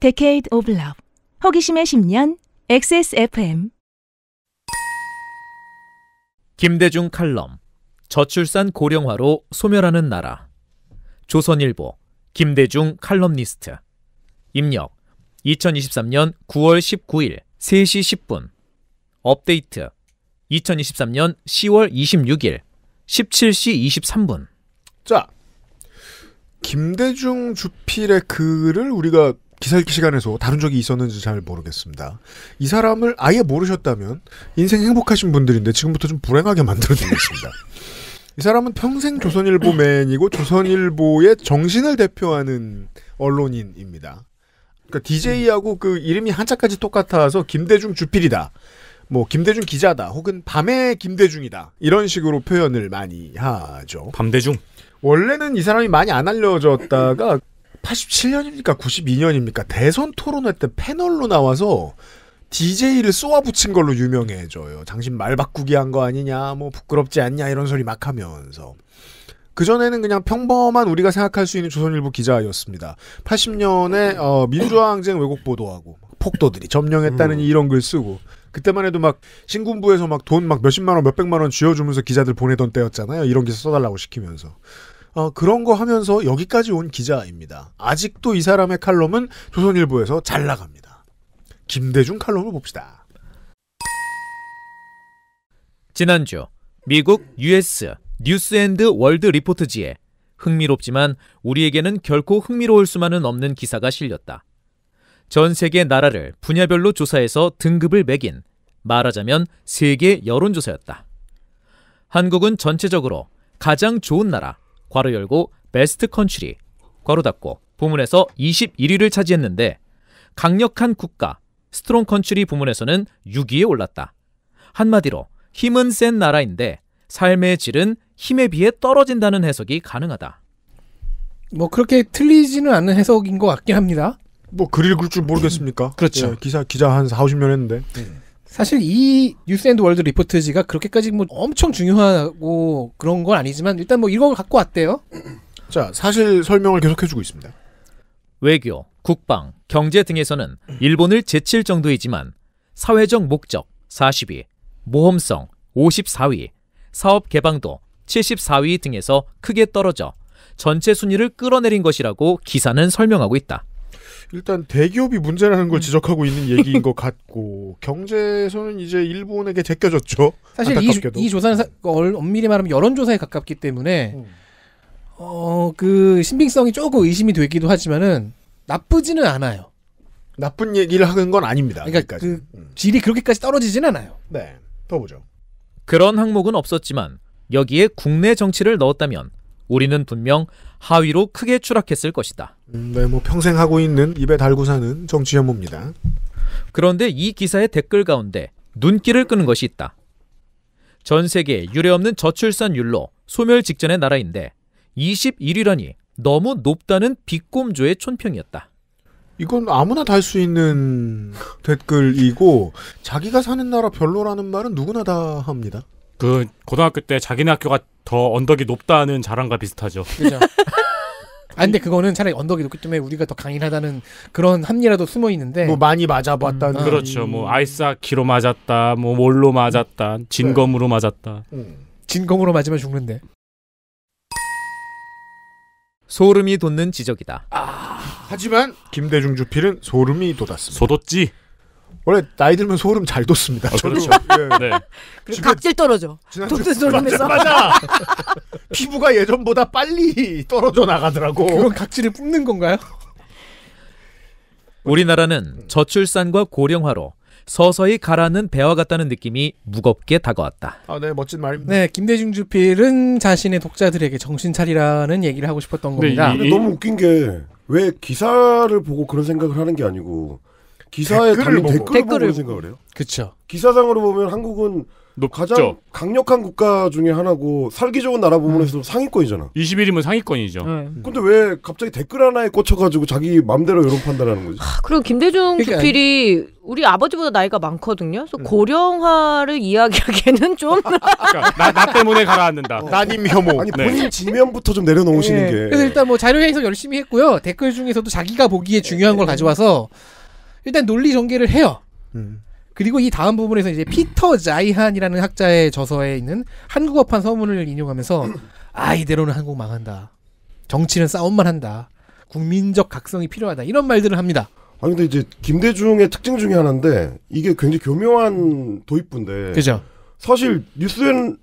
Decade of Love 호기심의 10년 XSFM 김대중 칼럼 저출산 고령화로 소멸하는 나라 조선일보 김대중 칼럼니스트 입력 2023년 9월 19일 3시 10분 업데이트 2023년 10월 26일 17시 23분 자 김대중 주필의 글을 우리가 기사 읽기 시간에서 다룬 적이 있었는지 잘 모르겠습니다. 이 사람을 아예 모르셨다면 인생 행복하신 분들인데 지금부터 좀 불행하게 만들어드리겠습니다. 이 사람은 평생 조선일보맨이고 조선일보의 정신을 대표하는 언론인입니다. 그러니까 DJ하고 그 이름이 한자까지 똑같아서 김대중 주필이다. 뭐 김대중 기자다. 혹은 밤의 김대중이다. 이런 식으로 표현을 많이 하죠. 밤대중. 원래는 이 사람이 많이 안 알려졌다가 87년입니까? 92년입니까? 대선 토론회 때 패널로 나와서 DJ를 쏘아붙인 걸로 유명해져요. 당신 말 바꾸기 한 거 아니냐, 뭐 부끄럽지 않냐 이런 소리 막 하면서. 그전에는 그냥 평범한 우리가 생각할 수 있는 조선일보 기자였습니다. 80년에 어, 민주화 항쟁 왜곡 보도하고 폭도들이 점령했다는 음. 이런 글 쓰고 그때만 해도 막 신군부에서 막 돈 막 몇십만 원 몇백만 원 쥐어주면서 기자들 보내던 때였잖아요. 이런 기사 써달라고 시키면서. 어, 그런 거 하면서 여기까지 온 기자입니다. 아직도 이 사람의 칼럼은 조선일보에서 잘 나갑니다. 김대중 칼럼을 봅시다. 지난주 미국 US 뉴스앤드 월드 리포트지에 흥미롭지만 우리에게는 결코 흥미로울 수만은 없는 기사가 실렸다. 전 세계 나라를 분야별로 조사해서 등급을 매긴 말하자면 세계 여론조사였다. 한국은 전체적으로 가장 좋은 나라 괄호 열고 베스트 컨츄리 괄호 닫고 부문에서 21위를 차지했는데 강력한 국가 스트롱 컨츄리 부문에서는 6위에 올랐다. 한마디로 힘은 센 나라인데 삶의 질은 힘에 비해 떨어진다는 해석이 가능하다. 뭐 그렇게 틀리지는 않는 해석인 것 같긴 합니다. 뭐글 읽을 줄 모르겠습니까? 그렇죠. 예, 기사 기자 한 4, 50년 했는데. 음. 사실 이 뉴스앤드 월드 리포트지가 그렇게까지 뭐 엄청 중요하고 그런 건 아니지만 일단 뭐 이걸 갖고 왔대요. 자, 사실 설명을 계속해주고 있습니다. 외교, 국방, 경제 등에서는 일본을 제칠 정도이지만 사회적 목적 40위, 모험성 54위, 사업 개방도 74위 등에서 크게 떨어져 전체 순위를 끌어내린 것이라고 기사는 설명하고 있다. 일단 대기업이 문제라는 걸 음. 지적하고 있는 얘기인 것 같고 경제에서는 이제 일본에게 제껴졌죠. 사실 이, 이, 조사는 사, 그 엄밀히 말하면 여론조사에 가깝기 때문에 음. 어그 신빙성이 조금 의심이 되기도 하지만은 나쁘지는 않아요. 나쁜 얘기를 하는 건 아닙니다. 그러니까 여기까지. 그 음. 질이 그렇게까지 떨어지진 않아요. 네, 더 보죠. 그런 항목은 없었지만 여기에 국내 정치를 넣었다면 우리는 분명 하위로 크게 추락했을 것이다. 음, 네, 뭐 평생 하고 있는 입에 달고 사는 정치 혐오입니다. 그런데 이 기사의 댓글 가운데 눈길을 끄는 것이 있다. 전 세계 유례없는 저출산율로 소멸 직전의 나라인데 21위라니 너무 높다는 비꼼조의 촌평이었다. 이건 아무나 달 수 있는 댓글이고 자기가 사는 나라 별로라는 말은 누구나 다 합니다. 그 고등학교 때 자기네 학교가 더 언덕이 높다는 자랑과 비슷하죠. 그죠. 아 근데 그거는 차라리 언덕이 높기 때문에 우리가 더 강인하다는 그런 합리라도 숨어 있는데 뭐 많이 맞아봤다는 음, 그렇죠 뭐 아이스하키로 맞았다 뭐 몰로 맞았다 음. 네. 진검으로 맞았다 음. 진검으로 맞으면 죽는데 소름이 돋는 지적이다 아, 하지만 김대중 주필은 소름이 돋았습니다 돋았지 원래 나이 들면 소름 잘 돋습니다. 아, 그렇죠. 예. 네. 그리고 각질 떨어져. 독도 소름에서. 맞아. 피부가 예전보다 빨리 떨어져 나가더라고. 그건 각질을 뿜는 건가요? 우리나라는 저출산과 고령화로 서서히 가라앉는 배와 같다는 느낌이 무겁게 다가왔다. 아, 네, 멋진 말입니다. 네, 김대중 주필은 자신의 독자들에게 정신 차리라는 얘기를 하고 싶었던 겁니다. 네, 이, 이... 너무 웃긴 게 왜 기사를 보고 그런 생각을 하는 게 아니고 기사에 달린 댓글을, 댓글을 보고 생각을 해요. 그렇죠. 기사상으로 보면 한국은 높죠. 가장 강력한 국가 중에 하나고 살기 좋은 나라 부분에서 음. 상위권이잖아. 21이면 상위권이죠. 네. 음. 근데 왜 갑자기 댓글 하나에 꽂혀가지고 자기 맘대로 여론 판단하는 거지? 하, 아, 그리고 김대중 그러니까 주필이 우리 아버지보다 나이가 많거든요. 그래서 음. 고령화를 이야기하기에는 좀 그러니까 나, 나, 때문에 가라앉는다. 어. 따님 혐오. 아니 네. 본인 지면부터 좀 내려놓으시는 네. 게. 그래서 일단 뭐 자료 해석 열심히 했고요. 댓글 중에서도 자기가 보기에 중요한 걸 가져와서 일단 논리 전개를 해요. 음. 그리고 이 다음 부분에서 이제 피터 자이한이라는 학자의 저서에 있는 한국어판 서문을 인용하면서 아 이대로는 한국 망한다. 정치는 싸움만 한다. 국민적 각성이 필요하다. 이런 말들을 합니다. 아니 근데 이제 김대중의 특징 중에 하나인데 이게 굉장히 교묘한 도입부인데. 그죠. 사실 뉴스엔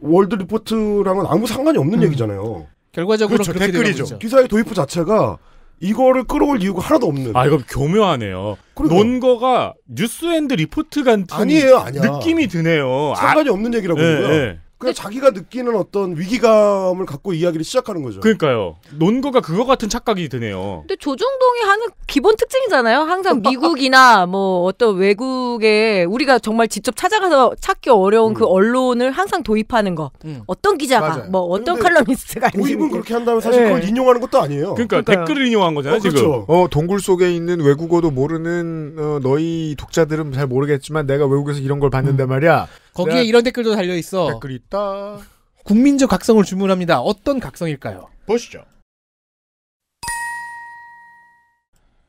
월드 리포트랑은 아무 상관이 없는 음. 얘기잖아요. 결과적으로 그렇죠, 댓글이죠. 기사의 도입부 자체가 이거를 끌어올 이유가 하나도 없는. 아 이거 교묘하네요. 그러니까. 논거가 뉴스앤드 리포트 같은 아니에요, 느낌이 드네요. 상관이 아, 없는 얘기라고 예, 요 예. 그냥 자기가 느끼는 어떤 위기감을 갖고 이야기를 시작하는 거죠. 그러니까요. 논거가 그거 같은 착각이 드네요. 근데 조중동이 하는 기본 특징이잖아요. 항상 미국이나 뭐 어떤 외국에 우리가 정말 직접 찾아가서 찾기 어려운 그 음. 그 언론을 항상 도입하는 거. 음. 어떤 기자가 맞아요. 뭐 어떤 칼럼니스트가 도입은 그렇게 한다면 사실 네. 그걸 인용하는 것도 아니에요. 그러니까 그러니까요. 댓글을 인용한 거잖아요. 어, 그렇죠. 어 동굴 속에 있는 외국어도 모르는 어, 너희 독자들은 잘 모르겠지만 내가 외국에서 이런 걸 봤는데 음. 말이야. 거기에 네. 이런 댓글도 달려 있어. 댓글 있다. 국민적 각성을 주문합니다. 어떤 각성일까요? 보시죠.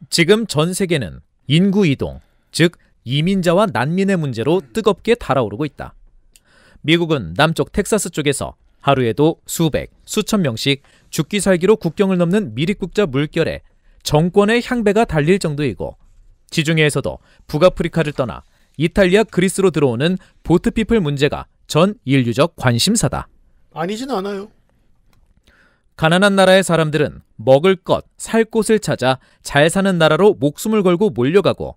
지금 전 세계는 인구 이동, 즉 이민자와 난민의 문제로 뜨겁게 달아오르고 있다. 미국은 남쪽 텍사스 쪽에서 하루에도 수백, 수천 명씩 죽기 살기로 국경을 넘는 미립국자 물결에 정권의 향배가 달릴 정도이고 지중해에서도 북아프리카를 떠나 이탈리아 그리스로 들어오는 보트피플 문제가 전 인류적 관심사다. 아니진 않아요. 가난한 나라의 사람들은 먹을 것, 살 곳을 찾아 잘 사는 나라로 목숨을 걸고 몰려가고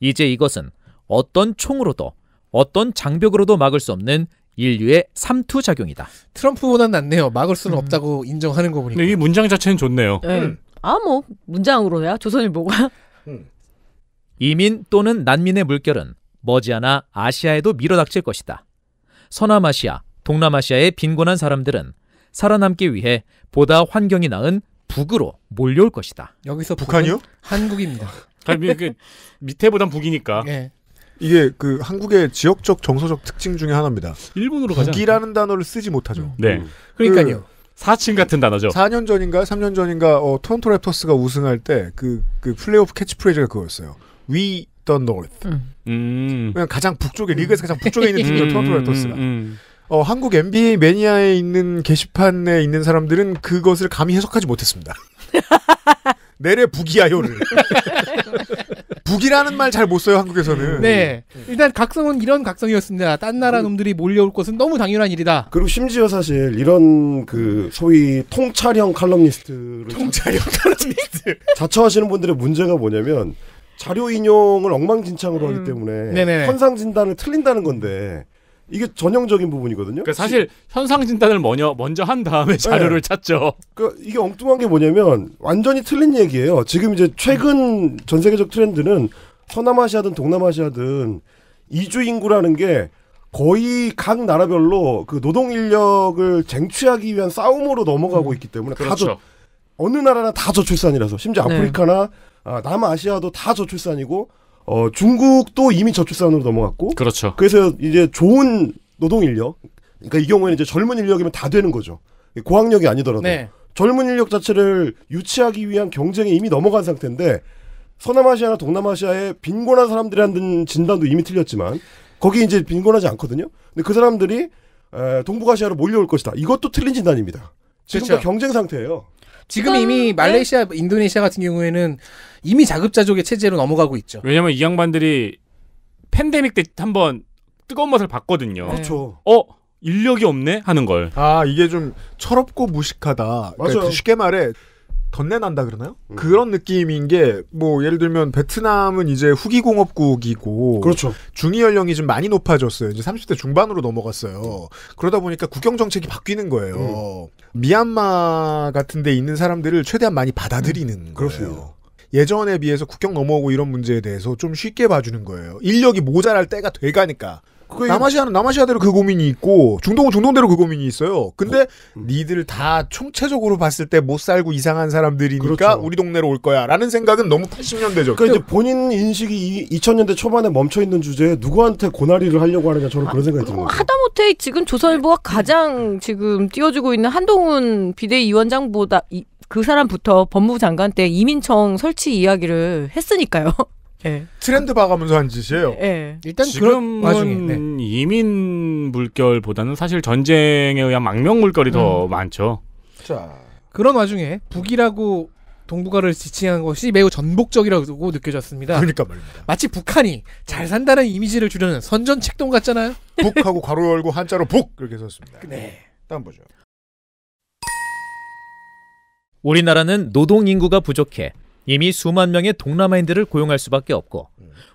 이제 이것은 어떤 총으로도 어떤 장벽으로도 막을 수 없는 인류의 삼투작용이다. 트럼프보단 낫네요. 막을 수는 음. 없다고 인정하는 거 보니까. 이 문장 자체는 좋네요. 음. 네. 아뭐 문장으로야 조선일보가. 음. 이민 또는 난민의 물결은 머지않아 아시아에도 밀어닥칠 것이다. 서남아시아, 동남아시아의 빈곤한 사람들은 살아남기 위해 보다 환경이 나은 북으로 몰려올 것이다. 여기서 북한이요? 한국입니다. 밑에보단 북이니까. 네. 이게 그 한국의 지역적 정서적 특징 중의 하나입니다. 일본으로 가자. 북이라는 단어를 쓰지 못하죠. 네. 음. 그 그러니까요. 사칭 같은 단어죠. 4년 전인가 3년 전인가 어, 토론토 랩터스가 우승할 때그그 그 플레이오프 캐치프레이즈가 그거였어요. We the n 음. 음. 그냥 가장 북쪽에 리그에서 가장 북쪽에 있는 음. 팀이 토론토 레터스가. 음, 어, 한국 NBA 매니아에 있는 게시판에 있는 사람들은 그것을 감히 해석하지 못했습니다. 내래 북이야요를. 북이라는 말 잘 못 써요 한국에서는. 네. 일단 각성은 이런 각성이었습니다. 딴 나라 그 놈들이 몰려올 것은 너무 당연한 일이다. 그리고 심지어 사실 이런 그 소위 통찰형 칼럼니스트를 통찰형 칼럼니스트 자처하시는 분들의 문제가 뭐냐면 자료 인용을 엉망진창으로 하기 음. 때문에 네 현상 진단을 틀린다는 건데 이게 전형적인 부분이거든요. 그러니까 사실 현상 진단을 먼저 먼저 한 다음에 네. 자료를 네. 찾죠. 그러니까 이게 엉뚱한 게 뭐냐면 완전히 틀린 얘기예요. 지금 이제 최근 전 세계적 트렌드는 서남아시아든 동남아시아든 이주 인구라는 게 거의 각 나라별로 그 노동 인력을 쟁취하기 위한 싸움으로 넘어가고 음. 있기 때문에 그렇죠. 다 저, 어느 나라나 다 저출산이라서 심지어 네. 아프리카나 네. 어, 남아시아도 다 저출산이고 어, 중국도 이미 저출산으로 넘어갔고 그렇죠. 그래서 이제 좋은 노동 인력 그러니까 이 경우에는 이제 젊은 인력이면 다 되는 거죠. 고학력이 아니더라도 네. 젊은 인력 자체를 유치하기 위한 경쟁에 이미 넘어간 상태인데 서남아시아나 동남아시아의 빈곤한 사람들이라는 진단도 이미 틀렸지만 거기 이제 빈곤하지 않거든요. 근데 그 사람들이 동북아시아로 몰려올 것이다. 이것도 틀린 진단입니다. 지금 그렇죠. 경쟁 상태예요. 지금 이미 네. 말레이시아, 인도네시아 같은 경우에는 이미 자급자족의 체제로 넘어가고 있죠. 왜냐면 이 양반들이 팬데믹 때 한번 뜨거운 맛을 봤거든요. 네. 그렇죠. 어, 인력이 없네 하는 걸. 아 이게 좀 철없고 무식하다. 그러니까 쉽게 말해 덧내난다 그러나요? 음. 그런 느낌인 게 뭐 예를 들면 베트남은 이제 후기 공업국이고 그렇죠. 중위 연령이 좀 많이 높아졌어요. 이제 30대 중반으로 넘어갔어요. 음. 그러다 보니까 국경 정책이 바뀌는 거예요. 음. 미얀마 같은 데 있는 사람들을 최대한 많이 받아들이는 음, 거예요. 예전에 비해서 국경 넘어오고 이런 문제에 대해서 좀 쉽게 봐주는 거예요. 인력이 모자랄 때가 돼가니까 남아시아는 남아시아대로 그 고민이 있고 중동은 중동대로 그 고민이 있어요. 근데 뭐, 니들 다 총체적으로 봤을 때 못 살고 이상한 사람들이니까 그렇죠. 우리 동네로 올 거야라는 생각은 너무 80년대죠. 그러니까 이제 본인 인식이 2000년대 초반에 멈춰 있는 주제에 누구한테 고나리를 하려고 하느냐 저는 아, 그런 생각이 듭니다. 하다못해 지금 조선일보가 가장 지금 띄워주고 있는 한동훈 비대위원장보다 이, 그 사람부터 법무부 장관 때 이민청 설치 이야기를 했으니까요. 예. 트렌드 봐가면서 한 짓이에요. 예. 일단 지금은 그런 네. 이민 물결보다는 사실 전쟁에 의한 망명 물결이 음. 더 많죠. 자. 그런 와중에 북이라고 동북아를 지칭한 것이 매우 전복적이라고 느껴졌습니다. 그러니까 말입니다. 마치 북한이 잘 산다는 이미지를 주려는 선전 책동 같잖아요. 북하고 가로 열고 한자로 북 이렇게 썼습니다. 네. 다음 보죠. 우리나라는 노동 인구가 부족해 이미 수만 명의 동남아인들을 고용할 수밖에 없고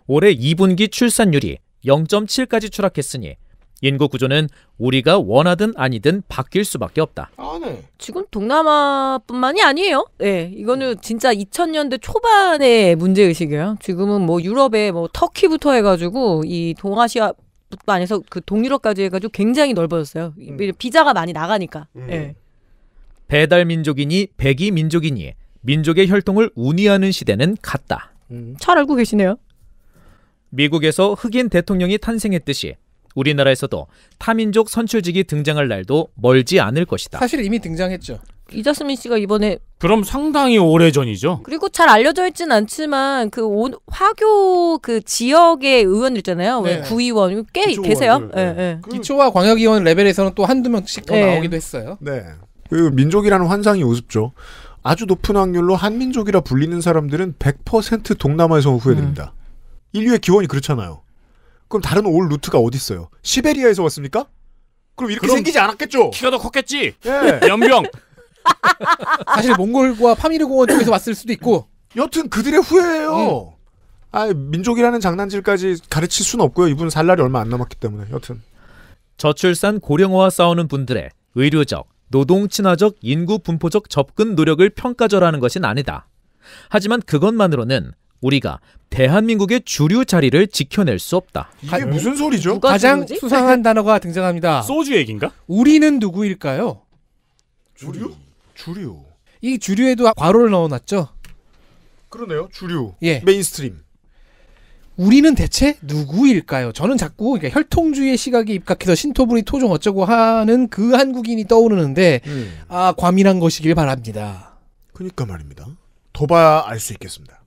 올해 2분기 출산율이 0.7까지 추락했으니 인구 구조는 우리가 원하든 아니든 바뀔 수밖에 없다. 아, 네. 지금 동남아뿐만이 아니에요. 네, 이거는 진짜 2000년대 초반의 문제 의식이에요. 지금은 뭐 유럽에 뭐 터키부터 해가지고 이 동아시아 안에서 그 동유럽까지 해가지고 굉장히 넓어졌어요. 음. 비자가 많이 나가니까. 음. 네. 배달 민족이니 백이 민족이니 민족의 혈통을 운이하는 시대는 갔다. 음, 잘 알고 계시네요. 미국에서 흑인 대통령이 탄생했듯이 우리나라에서도 타민족 선출직이 등장할 날도 멀지 않을 것이다. 사실 이미 등장했죠. 이자스민 씨가 이번에 그럼 상당히 오래 전이죠. 그리고 잘 알려져 있진 않지만 그 오, 화교 그 지역의 의원들 있잖아요. 네. 구의원 꽤기초 계세요. 네. 네. 네. 기초와 광역의원 레벨에서는 또 한두 명씩 더 네. 나오기도 했어요. 네. 그 민족이라는 환상이 우습죠. 아주 높은 확률로 한민족이라 불리는 사람들은 100% 동남아에서 온 후예들입니다. 음. 인류의 기원이 그렇잖아요. 그럼 다른 올 루트가 어디 있어요? 시베리아에서 왔습니까? 그럼 이렇게 그럼 생기지 않았겠죠. 키가 더 컸겠지. 예. 연병. 사실 몽골과 파미르 공원 쪽에서 왔을 수도 있고. 여튼 그들의 후예예요. 음. 아, 민족이라는 장난질까지 가르칠 수는 없고요. 이분은 살 날이 얼마 안 남았기 때문에. 여튼 저출산 고령화와 싸우는 분들의 의료적, 노동 친화적 인구 분포적 접근 노력을 평가절하는 것은 아니다. 하지만 그것만으로는 우리가 대한민국의 주류 자리를 지켜낼 수 없다. 이게 무슨 소리죠? 가장 주류지? 수상한 단어가 등장합니다. 소주 얘긴가? 우리는 누구일까요? 주류? 주류. 이 주류에도 괄호를 넣어놨죠. 그러네요. 주류. 예. 메인스트림. 우리는 대체 누구일까요? 저는 자꾸 그러니까 혈통주의 의 시각에 입각해서 신토불이 토종 어쩌고 하는 그 한국인이 떠오르는데 음. 아 과민한 것이길 바랍니다. 그니까 말입니다. 더 봐야 알 수 있겠습니다.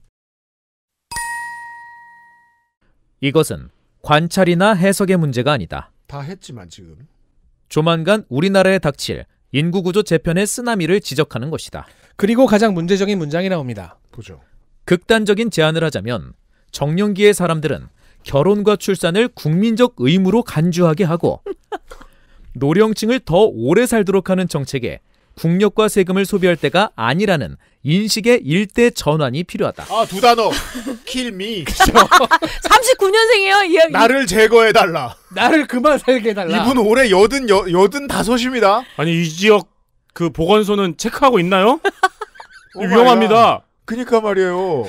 이것은 관찰이나 해석의 문제가 아니다. 다 했지만 지금 조만간 우리나라에 닥칠 인구구조 재편의 쓰나미를 지적하는 것이다. 그리고 가장 문제적인 문장이 나옵니다. 보죠. 극단적인 제안을 하자면 정년기의 사람들은 결혼과 출산을 국민적 의무로 간주하게 하고 노령층을 더 오래 살도록 하는 정책에 국력과 세금을 소비할 때가 아니라는 인식의 일대 전환이 필요하다. 아, 두 단어. k i 3 9년생이요 이, 나를 제거해달라. 나를 그만 살게 달라 이분 올해 여든 여, 여든 다섯입니다. 아니, 이 지역 그 보건소는 체크하고 있나요? 위험합니다. 그니까 말이에요.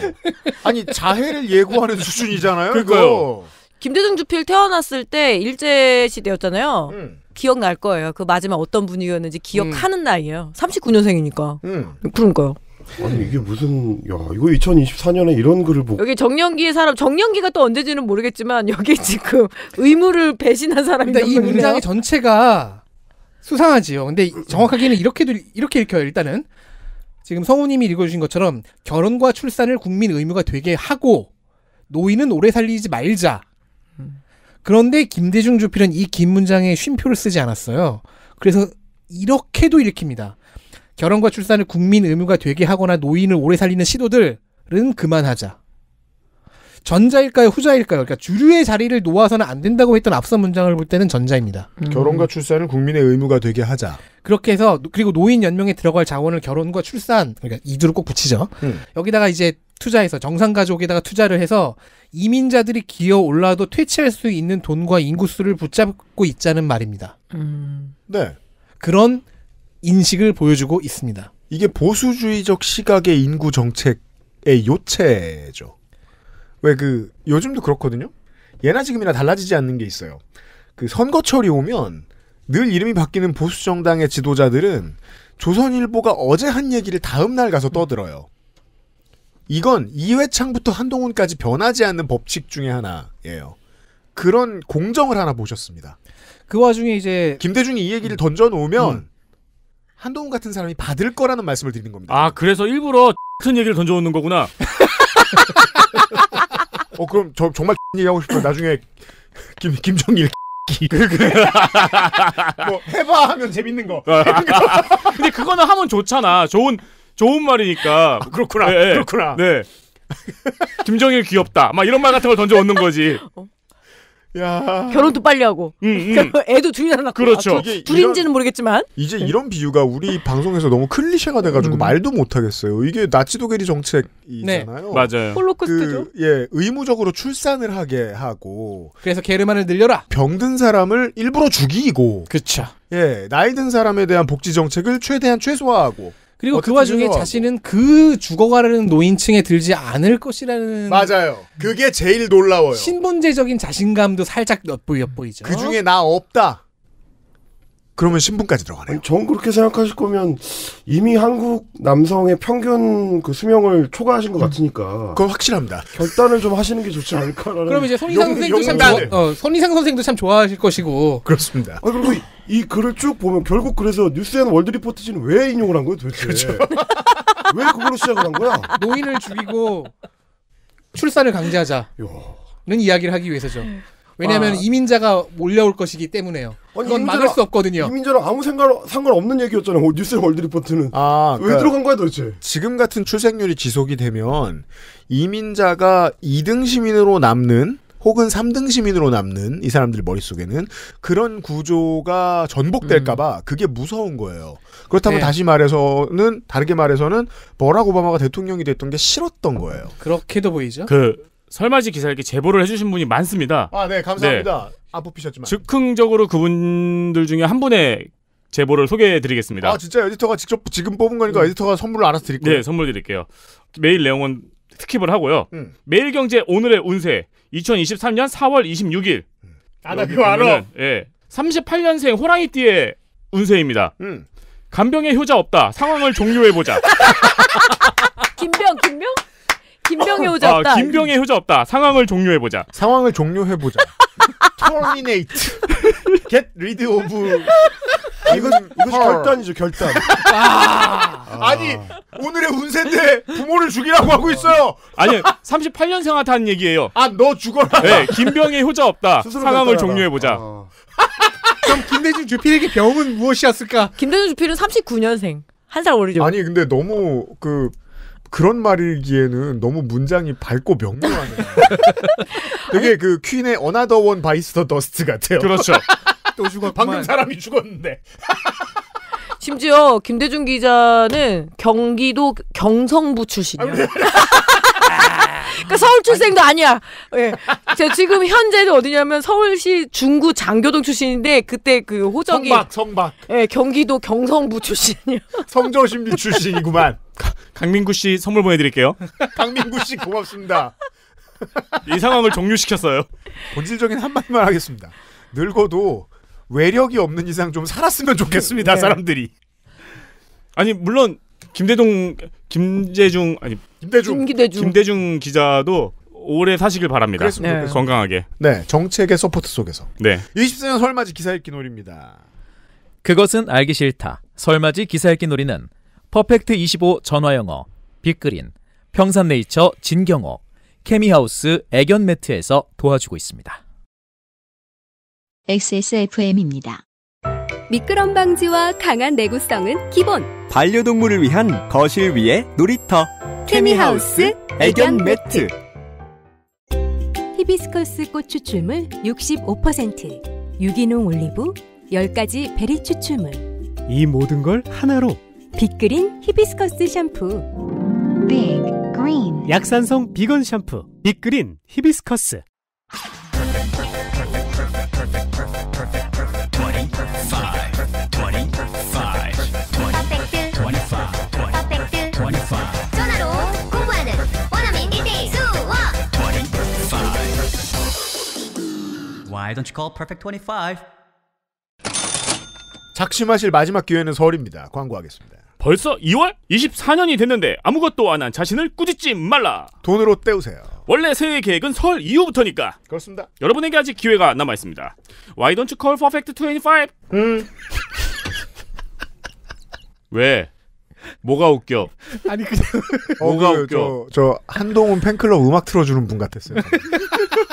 아니 자해를 예고하는 수준이잖아요. 그거요. 김대중 주필 태어났을 때 일제 시대였잖아요. 음. 기억날 거예요. 그 마지막 어떤 분이었는지 기억하는 음. 나이에요. 39년생이니까. 음. 그러니까요. 아니 이게 무슨 야 이거 2024년에 이런 글을 보고 여기 정년기의 사람 정년기가 또 언제지는 모르겠지만 여기 지금 의무를 배신한 사람이 그러니까 이 문장의 전체가 수상하지요. 근데 정확하게는 이렇게도 이렇게 읽혀요. 일단은 지금 성우님이 읽어주신 것처럼 결혼과 출산을 국민 의무가 되게 하고 노인은 오래 살리지 말자. 그런데 김대중 조필은 이 긴 문장에 쉼표를 쓰지 않았어요. 그래서 이렇게도 읽힙니다. 결혼과 출산을 국민 의무가 되게 하거나 노인을 오래 살리는 시도들은 그만하자. 전자일까요, 후자일까요? 그러니까 주류의 자리를 놓아서는 안 된다고 했던 앞선 문장을 볼 때는 전자입니다. 음. 결혼과 출산을 국민의 의무가 되게 하자. 그렇게 해서 그리고 노인 연명에 들어갈 자원을 결혼과 출산 그러니까 이두를 꼭 붙이죠. 음. 여기다가 이제 투자해서 정상 가족에다가 투자를 해서 이민자들이 기어 올라도 퇴치할 수 있는 돈과 인구수를 붙잡고 있자는 말입니다. 음. 네. 그런 인식을 보여주고 있습니다. 이게 보수주의적 시각의 인구 정책의 요체죠. 왜그 요즘도 그렇거든요. 예나 지금이나 달라지지 않는 게 있어요. 그 선거철이 오면 늘 이름이 바뀌는 보수 정당의 지도자들은 조선일보가 어제 한 얘기를 다음 날 가서 떠들어요. 이건 이회창부터 한동훈까지 변하지 않는 법칙 중에 하나예요. 그런 공정을 하나 보셨습니다. 그 와중에 이제 김대중이 이 얘기를 음. 던져 놓으면 음. 한동훈 같은 사람이 받을 거라는 말씀을 드리는 겁니다. 아 그래서 일부러 큰 얘기를 던져놓는 거구나. 어 그럼 저 정말 얘기하고 싶어요. 나중에 김 김정일 그, 그. 뭐 해봐 하면 재밌는 거. 어. 근데 그거는 하면 좋잖아. 좋은 좋은 말이니까. 아, 그렇구나. 네, 그렇구나. 네. 김정일 귀엽다. 막 이런 말 같은 걸 던져 얻는 거지. 어? 야. 결혼도 빨리 하고 음, 음. 애도 둘이나 낳고 아, 그렇죠. 아, 두, 둘인지는 이런, 모르겠지만 이제 네. 이런 비유가 우리 방송에서 너무 클리셰가 돼가지고 음. 말도 못하겠어요. 이게 나치 독일이 정책이잖아요. 네. 맞아요. 홀로코스트죠. 그, 예, 의무적으로 출산을 하게 하고 그래서 게르만을 늘려라. 병든 사람을 일부러 죽이고 그렇 예, 나이 든 사람에 대한 복지 정책을 최대한 최소화하고 그리고 그 와중에 중요하고. 자신은 그 죽어가려는 노인층에 들지 않을 것이라는 맞아요. 그게 제일 놀라워요. 신분제적인 자신감도 살짝 엿보, 엿보이죠. 그 중에 나 없다. 그러면 신분까지 들어가네요. 전 그렇게 생각하실 거면 이미 한국 남성의 평균 그 수명을 초과하신 것 음. 같으니까 그건 확실합니다. 결단을 좀 하시는 게 좋지 않을까라는. 그럼 이제 손희상 선생도 참 좋아, 어, 선생도 참 좋아하실 것이고 그렇습니다. 아 그리고 이 글을 쭉 보면 결국 그래서 뉴스앤 월드리포트지는 왜 인용을 한 거예요 도대체? 그렇죠. 왜 그걸로 시작을 한 거야? 노인을 죽이고 출산을 강제하자는 이야기를 하기 위해서죠. 왜냐하면 와. 아. 이민자가 몰려올 것이기 때문에요. 아니, 이건 막을 수 없거든요. 이민자랑 아무 생각 상관없는 얘기였잖아요. 뭐 뉴스 월드 리포트는. 아, 그러니까 들어간 거야 도대체? 지금 같은 출생률이 지속이 되면 이민자가 2등 시민으로 남는 혹은 3등 시민으로 남는 이 사람들 머릿속에는 그런 구조가 전복될까봐 음. 그게 무서운 거예요. 그렇다면 네. 다시 말해서는 다르게 말해서는 버락 오바마가 대통령이 됐던 게 싫었던 거예요. 그렇게도 보이죠. 그 설마지 기사에게 제보를 해주신 분이 많습니다. 아, 네, 감사합니다. 네. 안 뽑히셨지만 즉흥적으로 그분들 중에 한 분의 제보를 소개해드리겠습니다. 아, 진짜 에디터가 직접 지금 뽑은 거니까 음. 에디터가 선물을 알아서 드릴게요. 네, 선물 드릴게요. 메일 내용은 스킵을 하고요. 음. 매일경제 오늘의 운세 2023년 4월 26일. 아, 나 그거 알아. 예. 38년생 호랑이띠의 운세입니다. 음. 간병의 효자 없다. 상황을 종료해보자. 김병, 김병? 김병의 효자 없다. 아, 김병의 효자 없다. 상황을 종료해보자. 상황을 종료해보자. 터미네이트. get rid of. 이건 이것이 결단이죠 결단. 아. 니 오늘의 운세인데 부모를 죽이라고 하고 있어요. 아니 38년생 한 얘기예요. 아너 죽어라. 네 김병의 효자 없다. 상황을 종료해 보자. 어. 그럼 김대중 주필에게 병은 무엇이었을까? 김대중 주필은 39년생. 한 살 어리죠. 아니 근데 너무 그 그런 말이기에는 너무 문장이 밝고 명료하네요. 되게 그 퀸의 어나더 원 바이스터 더스트 같아요. 그렇죠. 또 죽었. 방금 사람이 죽었는데. 심지어 김대중 기자는 경기도 경성부 출신이야. 아, 그러니까 서울 출생도 아니야. 예. 제가 지금 현재는 어디냐면 서울시 중구 장교동 출신인데 그때 그 호적이 성박 성박. 예, 경기도 경성부 출신이요. 성조심리 출신이구만. 강민구 씨 선물 보내드릴게요. 강민구 씨 고맙습니다. 이 상황을 종료시켰어요. 본질적인 한마디만 하겠습니다. 늙어도 외력이 없는 이상 좀 살았으면 좋겠습니다. 네. 사람들이. 아니 물론 김대중 김재중 아니 김대중 김기대중. 김대중 기자도 오래 사시길 바랍니다. 네. 건강하게. 네, 정책의 서포트 속에서. 네. 24년 설맞이 기사 읽기 놀입니다. 그것은 알기 싫다. 설맞이 기사 읽기 놀이는 퍼펙트25 전화영어, 빅그린, 평산네이처 진경옥, 케미하우스 애견매트에서 도와주고 있습니다. XSFM입니다. 미끄럼 방지와 강한 내구성은 기본. 반려동물을 위한 거실 위에 놀이터. 케미하우스 애견 매트. 히비스커스 꽃 추출물 65%, 유기농 올리브, 10가지 베리 추출물. 이 모든 걸 하나로 빅그린 히비스커스 샴푸 빅 그린 약산성 비건 샴푸 빅그린 히비스커스 Why don't you call perfect 25? 작심하실 마지막 기회는 서울입니다. 광고하겠습니다. 벌써 2월 24년이 됐는데 아무것도 안 한 자신을 꾸짖지 말라. 돈으로 때우세요. 원래 새해 계획은 설 이후부터니까. 그렇습니다. 여러분에게 아직 기회가 남아 있습니다. Why don't you call perfect 25? 음. 왜? 뭐가 웃겨? 아니 그냥 뭐가 그, 웃겨? 저, 저 한동훈 팬클럽 음악 틀어주는 분 같았어요.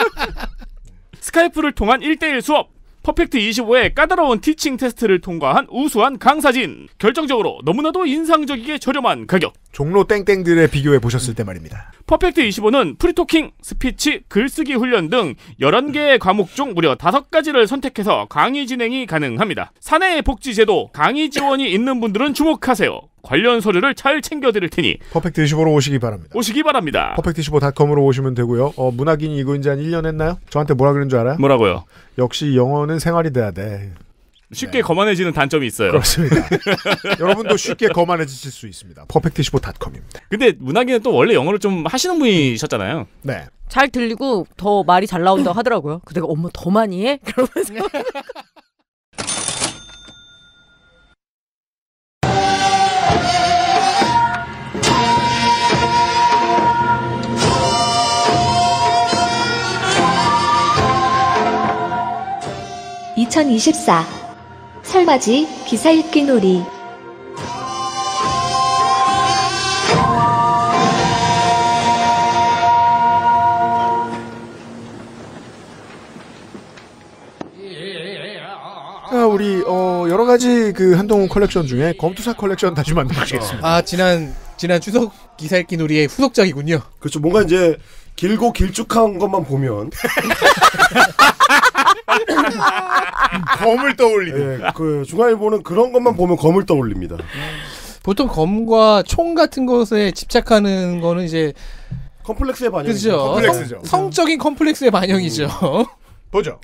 스카이프를 통한 1대1 수업. 퍼펙트 25의 까다로운 티칭 테스트를 통과한 우수한 강사진. 결정적으로 너무나도 인상적이게 저렴한 가격. 종로 땡땡들에 비교해 보셨을 때 말입니다. 퍼펙트 25는 프리토킹, 스피치, 글쓰기 훈련 등 11개의 과목 중 무려 5가지를 선택해서 강의 진행이 가능합니다. 사내 의 복지제도, 강의 지원이 있는 분들은 주목하세요. 관련 서류를 잘 챙겨드릴 테니 퍼펙트 25로 오시기 바랍니다. 오시기 바랍니다. 퍼펙트2 5 c o 으로 오시면 되고요. 어, 문학인 이거 이제 한 1년 했나요? 저한테 뭐라 그런 줄 알아요? 뭐라고요? 역시 영어는 생활이 돼야 돼. 쉽게 네. 거만해지는 단점이 있어요. 그렇습니다. 여러분도 쉽게 거만해지실 수 있습니다. 퍼펙트1 5 c o 입니다 근데 문학인은 또 원래 영어를 좀 하시는 분이셨잖아요. 네. 잘 들리고 더 말이 잘 나온다고 하더라고요. 그 내가 엄마 더 많이 해? 그러면서 2024 설맞이 기사 읽기 놀이 아, 우리 어 여러 가지 그 한동훈 컬렉션 중에 검투사 컬렉션 다시 만들겠습니다아 지난 지난 추석 기살기 놀이의 후속작이군요. 그렇죠. 뭔가 이제 길고 길쭉한 것만 보면 검을 떠올리고. 예, 그 중앙일보는 그런 것만 보면 검을 떠올립니다. 보통 검과 총 같은 것에 집착하는 거는 이제 컴플렉스의 반영이죠. 그죠? 컴플렉스죠. 성, 적인 컴플렉스의 반영이죠. 음. 보죠.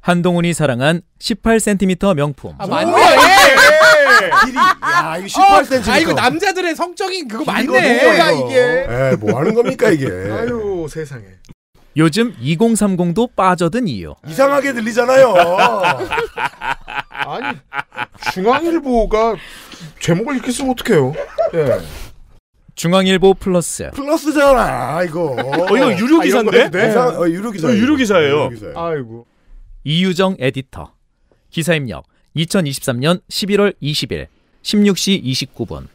한동훈이 사랑한 18cm 명품. 아, 맞네. 예. 길이. 야, 이거 18cm. 어, 아, 이거 남자들의 성적인 그거 맞네. 뭐야, 이게. 에, 뭐 하는 겁니까, 이게. 아유, 세상에. 요즘 2030도 빠져든 이유. 이상하게 들리잖아요. 아니, 중앙일보가 제목을 이렇게 쓰면 어떡해요. 예. 중앙일보 플러스. 플러스잖아, 이거. 어, 이거 유료 기사인데? 아, 이상, 어, 유료 기사. 유료 기사예요. 유료 기사예요. 아이고. 이유정 에디터. 기사 입력 2023년 11월 20일 16시 29분.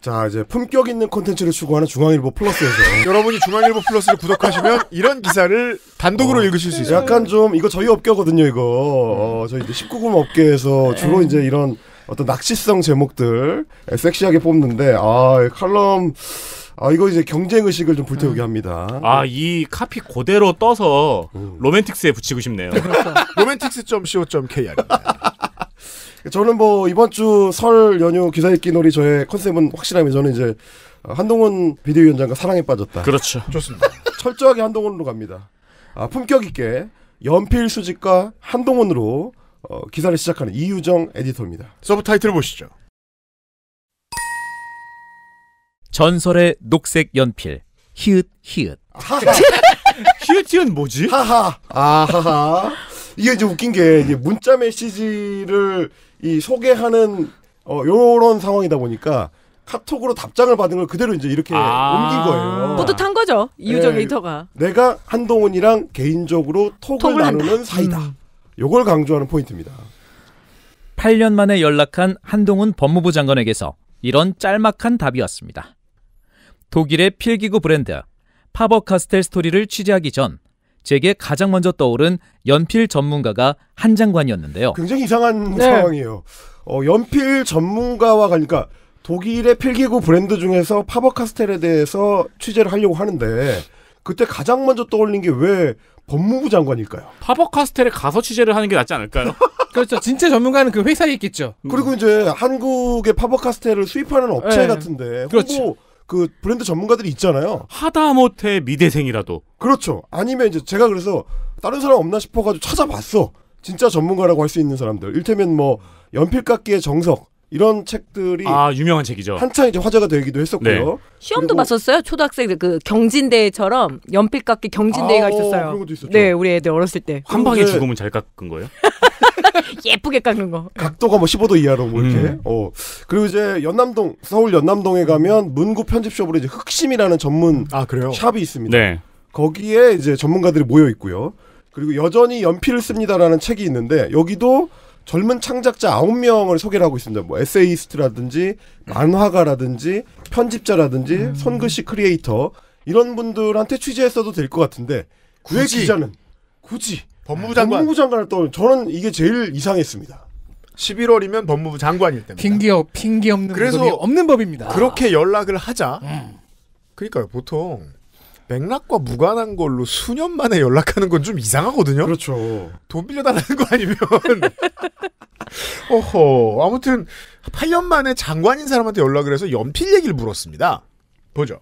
자 이제 품격 있는 콘텐츠를 추구하는 중앙일보 플러스에서 여러분이 중앙일보 플러스를 구독하시면 이런 기사를 단독으로 어, 읽으실 수 있어요. 약간 좀 이거 저희 업계거든요 이거 어, 저희 19금 업계에서 네. 주로 이제 이런 어떤 낚시성 제목들 섹시하게 뽑는데 아 칼럼 아 이거 이제 경쟁 의식을 좀 불태우게 음. 합니다. 아 이 카피 그대로 떠서 음. 로맨틱스에 붙이고 싶네요. 그러니까. 로맨틱스 c o k r 저는 뭐 이번 주 설 연휴 기사 읽기 놀이 저의 컨셉은 확실하게 저는 이제 어, 한동훈 비대위원장과 사랑에 빠졌다. 그렇죠. 좋습니다. 철저하게 한동훈으로 갑니다. 아, 품격 있게 연필 수집과 한동훈으로 어, 기사를 시작하는 이유정 에디터입니다. 서브 타이틀 을 보시죠. 전설의 녹색 연필 히읗 히읗. 히읗 히읗 뭐지? 하하. 아 하하. 이게 이제 웃긴 게 이제 문자 메시지를 이 소개하는 어 요런 상황이다 보니까 카톡으로 답장을 받은 걸 그대로 이제 이렇게 아~ 옮긴 거예요. 뿌듯한 거죠. 이유정 에이터가. 네, 내가 한동훈이랑 개인적으로 톡을, 톡을 나누는 한다. 사이다. 음. 요걸 강조하는 포인트입니다. 8년 만에 연락한 한동훈 법무부 장관에게서 이런 짤막한 답이었습니다. 독일의 필기구 브랜드 파버카스텔 스토리를 취재하기 전 제게 가장 먼저 떠오른 연필 전문가가 한 장관이었는데요. 굉장히 이상한 네. 상황이에요. 어, 연필 전문가와 그러니까 독일의 필기구 브랜드 중에서 파버카스텔에 대해서 취재를 하려고 하는데 그때 가장 먼저 떠올린 게 왜 법무부 장관일까요? 파버카스텔에 가서 취재를 하는 게 낫지 않을까요? 그렇죠. 진짜 전문가는 그 회사에 있겠죠. 그리고 이제 한국의 파버카스텔을 수입하는 업체 네. 같은데 홍보 그렇죠. 그 브랜드 전문가들이 있잖아요. 하다못해 미대생이라도. 그렇죠. 아니면 이제 제가 그래서 다른 사람 없나 싶어가지고 찾아봤어. 진짜 전문가라고 할 수 있는 사람들. 일테면 뭐 연필깎이의 정석 이런 책들이 아 유명한 책이죠. 한창 이제 화제가 되기도 했었고요. 네. 시험도 봤었어요. 초등학생 그 경진대회처럼 연필깎이 경진대회가 아, 있었어요. 어, 네, 우리 애들 어렸을 때. 한 방에 죽으면 잘 깎은 거예요? 예쁘게 깎는 거. 각도가 뭐 15도 이하로 뭐 이렇게. 음. 어. 그리고 이제 연남동 서울 연남동에 가면 문구 편집숍으로 이제 흑심이라는 전문 아, 그래요? 샵이 있습니다. 네. 거기에 이제 전문가들이 모여 있고요. 그리고 여전히 연필을 씁니다라는 책이 있는데 여기도 젊은 창작자 아 명을 소개를 하고 있습니다. 뭐 에세이스트라든지 만화가라든지 편집자라든지 음. 손글씨 크리에이터 이런 분들한테 취재했어도 될 것 같은데 굳이, 기자는 굳이 법무부 네, 장관. 법무부 장관을 떠 저는 이게 제일 이상했습니다. 11월이면 법무부 장관일 때입니다. 핑계, 핑계 없는 그래서 법이 없는 법입니다. 그렇게 연락을 하자. 음. 그러니까요. 보통 맥락과 무관한 걸로 수년 만에 연락하는 건 좀 이상하거든요. 그렇죠. 돈 빌려달라는 거 아니면 어허 아무튼 8년 만에 장관인 사람한테 연락을 해서 연필 얘기를 물었습니다. 보죠.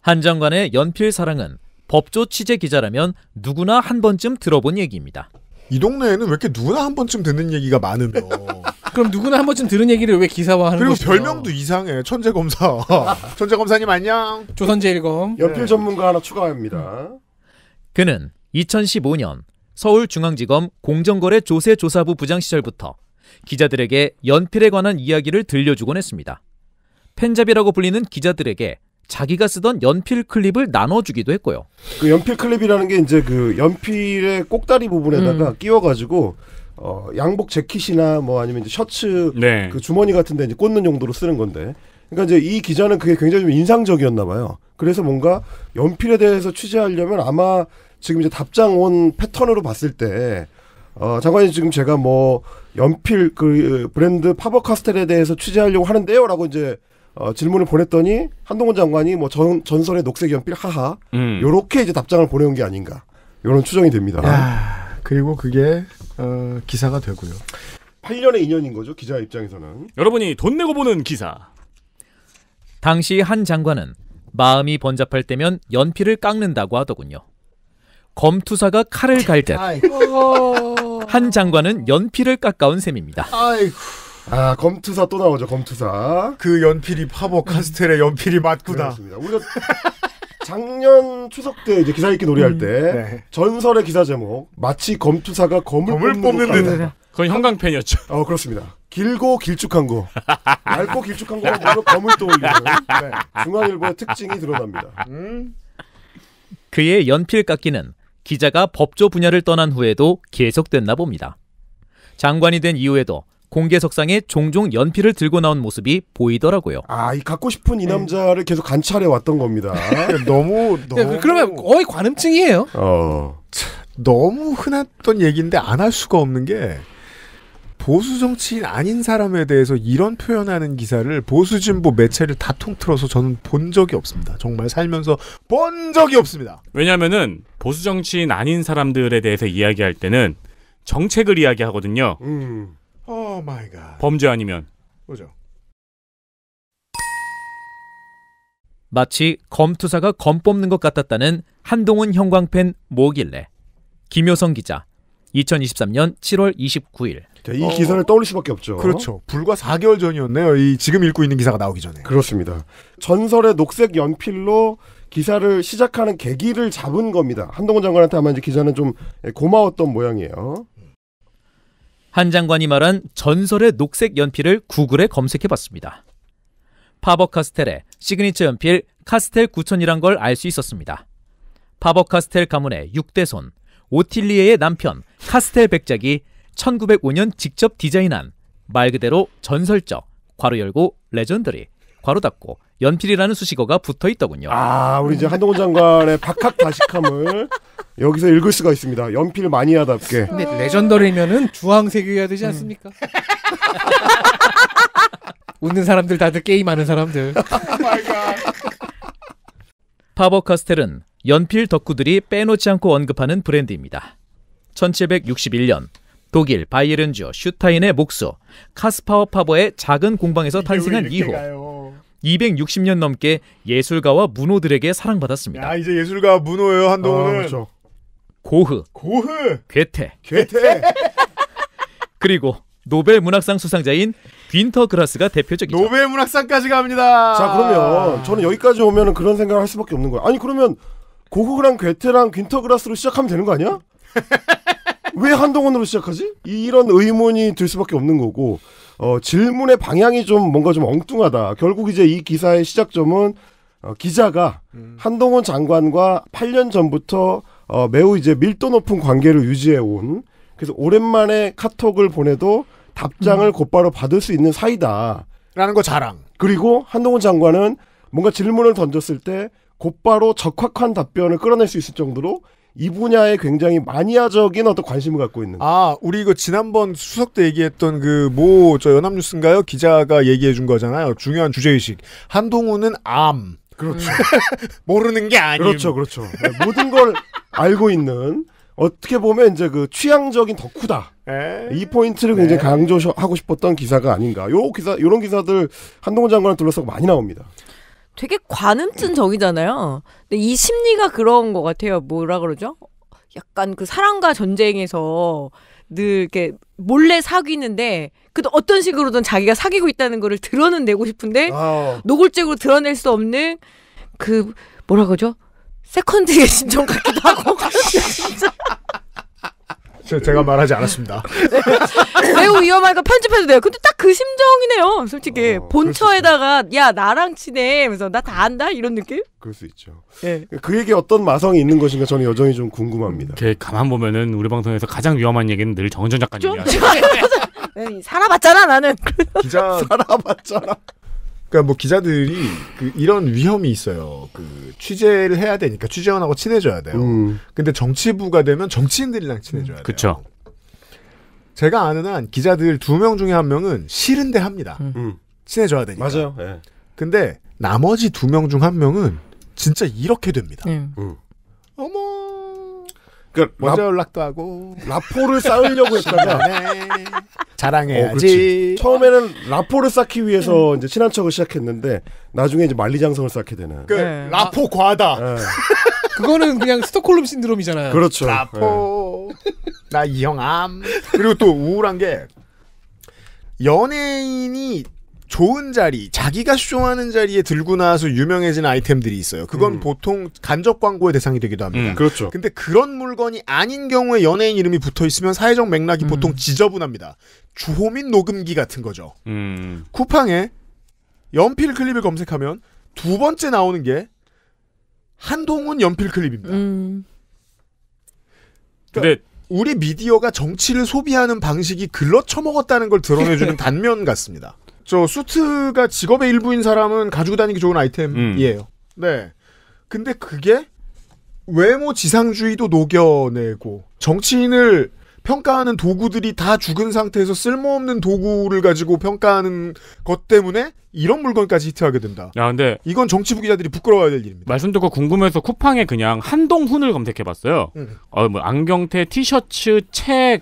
한 장관의 연필 사랑은 법조 취재 기자라면 누구나 한 번쯤 들어본 얘기입니다. 이 동네에는 왜 이렇게 누구나 한 번쯤 듣는 얘기가 많으며 그럼 누구나 한 번쯤 들은 얘기를 왜 기사화하는 그리고 별명도 이상해 천재 검사 천재 검사님 안녕 조선제 일검 연필 네. 전문가 하나 추가합니다 그는 2015년 서울중앙지검 공정거래 조세조사부 부장 시절부터 기자들에게 연필에 관한 이야기를 들려주곤 했습니다 펜잡이라고 불리는 기자들에게 자기가 쓰던 연필 클립을 나눠주기도 했고요. 그 연필 클립이라는 게 이제 그 연필의 꼭다리 부분에다가 음. 끼워가지고 어, 양복 재킷이나 뭐 아니면 이제 셔츠 네. 그 주머니 같은데 이제 꽂는 용도로 쓰는 건데. 그러니까 이제 이 기자는 그게 굉장히 좀 인상적이었나 봐요. 그래서 뭔가 연필에 대해서 취재하려면 아마 지금 이제 답장 온 패턴으로 봤을 때 어, 장관님 지금 제가 뭐 연필 그 브랜드 파버 카스텔에 대해서 취재하려고 하는데요라고 이제 어, 질문을 보냈더니 한동훈 장관이 뭐 전, 전설의 녹색 연필 하하 이렇게 음. 이제 답장을 보내온 게 아닌가 이런 추정이 됩니다. 야, 그리고 그게 어, 기사가 되고요. 8년의 인연인 거죠 기자 입장에서는. 여러분이 돈 내고 보는 기사. 당시 한 장관은 마음이 번잡할 때면 연필을 깎는다고 하더군요. 검투사가 칼을 갈듯한 장관은 연필을 깎아온 셈입니다. 아이고. 아 검투사 또 나오죠 검투사. 그 연필이 파보 카스텔의 연필이 맞구나. 그렇습니다. 우리가 작년 추석 때 이제 기사 읽기 놀이할 음, 때 음, 네. 전설의 기사 제목 마치 검투사가 검을, 검을 뽑는, 듯. 그건 형광 펜이었죠. 어 그렇습니다. 길고 길쭉한 거, 얇고 길쭉한 거가 바로 검을 떠올리는 네. 중앙일보의 특징이 드러납니다. 음. 그의 연필 깎기는 기자가 법조 분야를 떠난 후에도 계속됐나 봅니다. 장관이 된 이후에도 공개석상에 종종 연필을 들고 나온 모습이 보이더라고요. 아, 이 갖고 싶은 이 남자를 네. 계속 관찰해 왔던 겁니다. 네, 너무, 네, 너무. 그러면 거의 관음증이에요. 어. 너무 흔했던 얘기인데 안 할 수가 없는 게 보수 정치인 아닌 사람에 대해서 이런 표현하는 기사를 보수 진보 매체를 다 통틀어서 저는 본 적이 없습니다. 정말 살면서 본 적이 없습니다. 왜냐하면은 보수 정치인 아닌 사람들에 대해서 이야기할 때는 정책을 이야기하거든요. 음. 오 마이 갓. 범죄 아니면. 그죠. 마치 검투사가 검 뽑는 것 같았다는 한동훈 형광펜 뭐길래 김효성 기자 2023년 7월 29일 자, 이 어... 기사를 떠올릴 수밖에 없죠. 그렇죠. 불과 4개월 전이었네요. 이 지금 읽고 있는 기사가 나오기 전에. 그렇습니다. 전설의 녹색 연필로 기사를 시작하는 계기를 잡은 겁니다. 한동훈 장관한테 아마 이제 기자는 좀 고마웠던 모양이에요. 한 장관이 말한 전설의 녹색 연필을 구글에 검색해봤습니다. 파버 카스텔의 시그니처 연필 카스텔 9000이란 걸 알 수 있었습니다. 파버 카스텔 가문의 6대손 오틸리에의 남편 카스텔 백작이 1905년 직접 디자인한 말 그대로 전설적 괄호 열고 레전더리 괄호 닫고 연필이라는 수식어가 붙어 있더군요. 아, 우리 이제 한동훈 장관의 박학 다식함을 여기서 읽을 수가 있습니다. 연필 마니아답게. 근데 레전더리면은 주황색이어야 되지 않습니까? 음. 웃는 사람들 다들 게임하는 사람들. 파버카스텔은 연필 덕후들이 빼놓지 않고 언급하는 브랜드입니다. 1761년 독일 바이에른주 슈타인의 목수 카스파워 파버의 작은 공방에서 탄생한 2호. 260년 넘게 예술가와 문호들에게 사랑받았습니다. 야, 이제 예술가 문호예요, 한동훈은. 아, 그렇죠. 고흐, 고흐, 괴테, 괴테. 그리고 노벨 문학상 수상자인 윈터 그라스가 대표적이죠. 노벨 문학상까지 갑니다. 자, 그러면 저는 여기까지 오면 그런 생각을 할 수밖에 없는 거예요. 아니, 그러면 고흐랑 괴테랑 윈터 그라스로 시작하면 되는 거 아니야? 왜 한동훈으로 시작하지? 이런 의문이 들 수밖에 없는 거고 어, 질문의 방향이 좀 뭔가 좀 엉뚱하다. 결국 이제 이 기사의 시작점은 어, 기자가 음. 한동훈 장관과 8년 전부터 어, 매우 이제 밀도 높은 관계를 유지해 온 그래서 오랜만에 카톡을 보내도 답장을 음. 곧바로 받을 수 있는 사이다. 라는 거 자랑. 그리고 한동훈 장관은 뭔가 질문을 던졌을 때 곧바로 적확한 답변을 끌어낼 수 있을 정도로 이 분야에 굉장히 마니아적인 어떤 관심을 갖고 있는. 아, 우리 이거 지난번 수석 때 얘기했던 그 뭐 저 연합뉴스인가요? 기자가 얘기해 준 거잖아요. 중요한 주제 의식. 한동훈은 암. 그렇죠. 음. 모르는 게 아니에요. 그렇죠, 그렇죠. 네, 모든 걸 알고 있는 어떻게 보면 이제 그 취향적인 덕후다. 에이, 이 포인트를 굉장히 네. 강조하고 싶었던 기사가 아닌가. 요 기사, 요런 기사들 한동훈 장관을 둘러싸고 많이 나옵니다. 되게 관음증 적이잖아요 근데 이 심리가 그런 것 같아요. 뭐라 그러죠? 약간 그 사랑과 전쟁에서 늘 이렇게 몰래 사귀는데 그 어떤 식으로든 자기가 사귀고 있다는 거를 드러내고 싶은데 아. 노골적으로 드러낼 수 없는 그 뭐라 그러죠? 세컨드의 심정 같기도 하고 저, 제가 말하지 않았습니다. 매우 위험하니까 편집해도 돼요. 근데 딱 그 심정이네요. 솔직히 어, 본처에다가 야 나랑 친해, 그래서 나 다 안다 이런 느낌? 그럴 수 있죠. 예. 그에게 어떤 마성이 있는 것인가 저는 여전히 좀 궁금합니다. 걔 그 가만 보면은 우리 방송에서 가장 위험한 얘기는 늘 정은전 작가님이야. 네, 살아봤잖아 나는. 기자 살아봤잖아. 그러니까 뭐 기자들이 그 이런 위험이 있어요. 그 취재를 해야 되니까 취재원하고 친해져야 돼요. 음. 근데 정치부가 되면 정치인들이랑 친해져야 돼요. 그렇죠. 제가 아는 한 기자들 두 명 중에 한 명은 싫은데 합니다. 음. 음. 친해져야 되니까. 맞아요. 네. 근데 나머지 두 명 중 한 명은 진짜 이렇게 됩니다. 예. 음. 어머 그러 먼저 라, 연락도 하고 라포를 쌓으려고 했다가 네. 자랑해야지. 어, 처음에는 라포를 쌓기 위해서 이제 친한 척을 시작했는데 나중에 이제 만리장성을 쌓게 되는. 그 네. 라포 아. 과다. 네. 그거는 그냥 스톡홀름 신드롬이잖아요. 그렇죠. 라포. 네. 나이 형암. 그리고 또 우울한 게 연예인이 좋은 자리, 자기가 수종하는 자리에 들고 나와서 유명해진 아이템들이 있어요. 그건 음. 보통 간접 광고의 대상이 되기도 합니다. 음, 그렇죠. 근데 그런 물건이 아닌 경우에 연예인 이름이 붙어 있으면 사회적 맥락이 음. 보통 지저분합니다. 주호민 녹음기 같은 거죠. 음. 쿠팡에 연필 클립을 검색하면 두 번째 나오는 게 한동훈 연필 클립입니다. 음. 그러니까 근데 우리 미디어가 정치를 소비하는 방식이 글러 쳐먹었다는 걸 드러내주는 단면 같습니다. 저 수트가 직업의 일부인 사람은 가지고 다니기 좋은 아이템이에요. 음. 네. 근데 그게 외모 지상주의도 녹여내고 정치인을 평가하는 도구들이 다 죽은 상태에서 쓸모없는 도구를 가지고 평가하는 것 때문에 이런 물건까지 히트하게 된다. 야, 아, 근데 이건 정치부 기자들이 부끄러워야 될 일입니다. 말씀 듣고 궁금해서 쿠팡에 그냥 한동훈을 검색해봤어요. 음. 어, 뭐 안경테, 티셔츠, 책,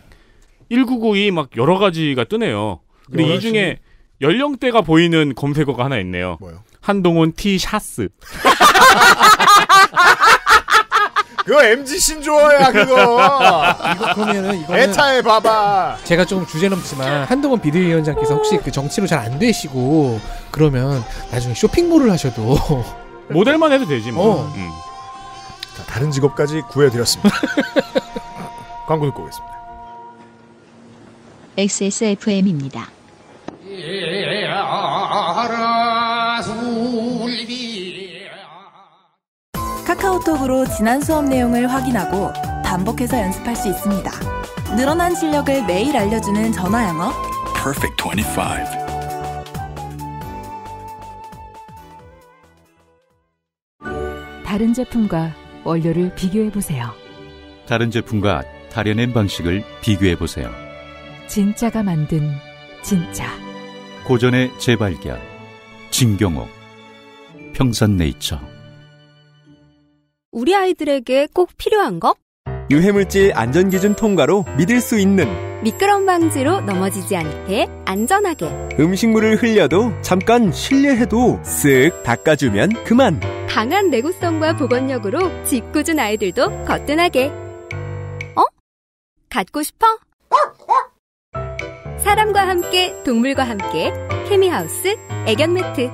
1992막 여러 가지가 뜨네요. 근데 이 중에 연령대가 보이는 검색어가 하나 있네요. 뭐요? 한동훈 티샷스 그거 MG 신조어야 그거. 이거 보면은이거 애타에 봐봐. 제가 조금 주제 넘지만 한동훈 비대위원장께서 혹시 그 정치로 잘 안 되시고 그러면 나중에 쇼핑몰을 하셔도 모델만 해도 되지 뭐. 어. 음. 자, 다른 직업까지 구해드렸습니다. 광고 듣고 오겠습니다. XSFM입니다. 카카오톡으로 지난 수업 내용을 확인하고 반복해서 연습할 수 있습니다. 늘어난 실력을 매일 알려주는 전화 영어 Perfect 25 다른 제품과 원료를 비교해 보세요. 다른 제품과 다려낸 방식을 비교해 보세요. 진짜가 만든 진짜. 고전의 재발견 진경옥 평산네이처 우리 아이들에게 꼭 필요한 것 유해물질 안전기준 통과로 믿을 수 있는 미끄럼 방지로 넘어지지 않게 안전하게 음식물을 흘려도 잠깐 실례해도 쓱 닦아주면 그만 강한 내구성과 보건력으로 짓궂은 아이들도 거뜬하게 어? 갖고 싶어? 사람과 함께 동물과 함께 케미하우스 애견 매트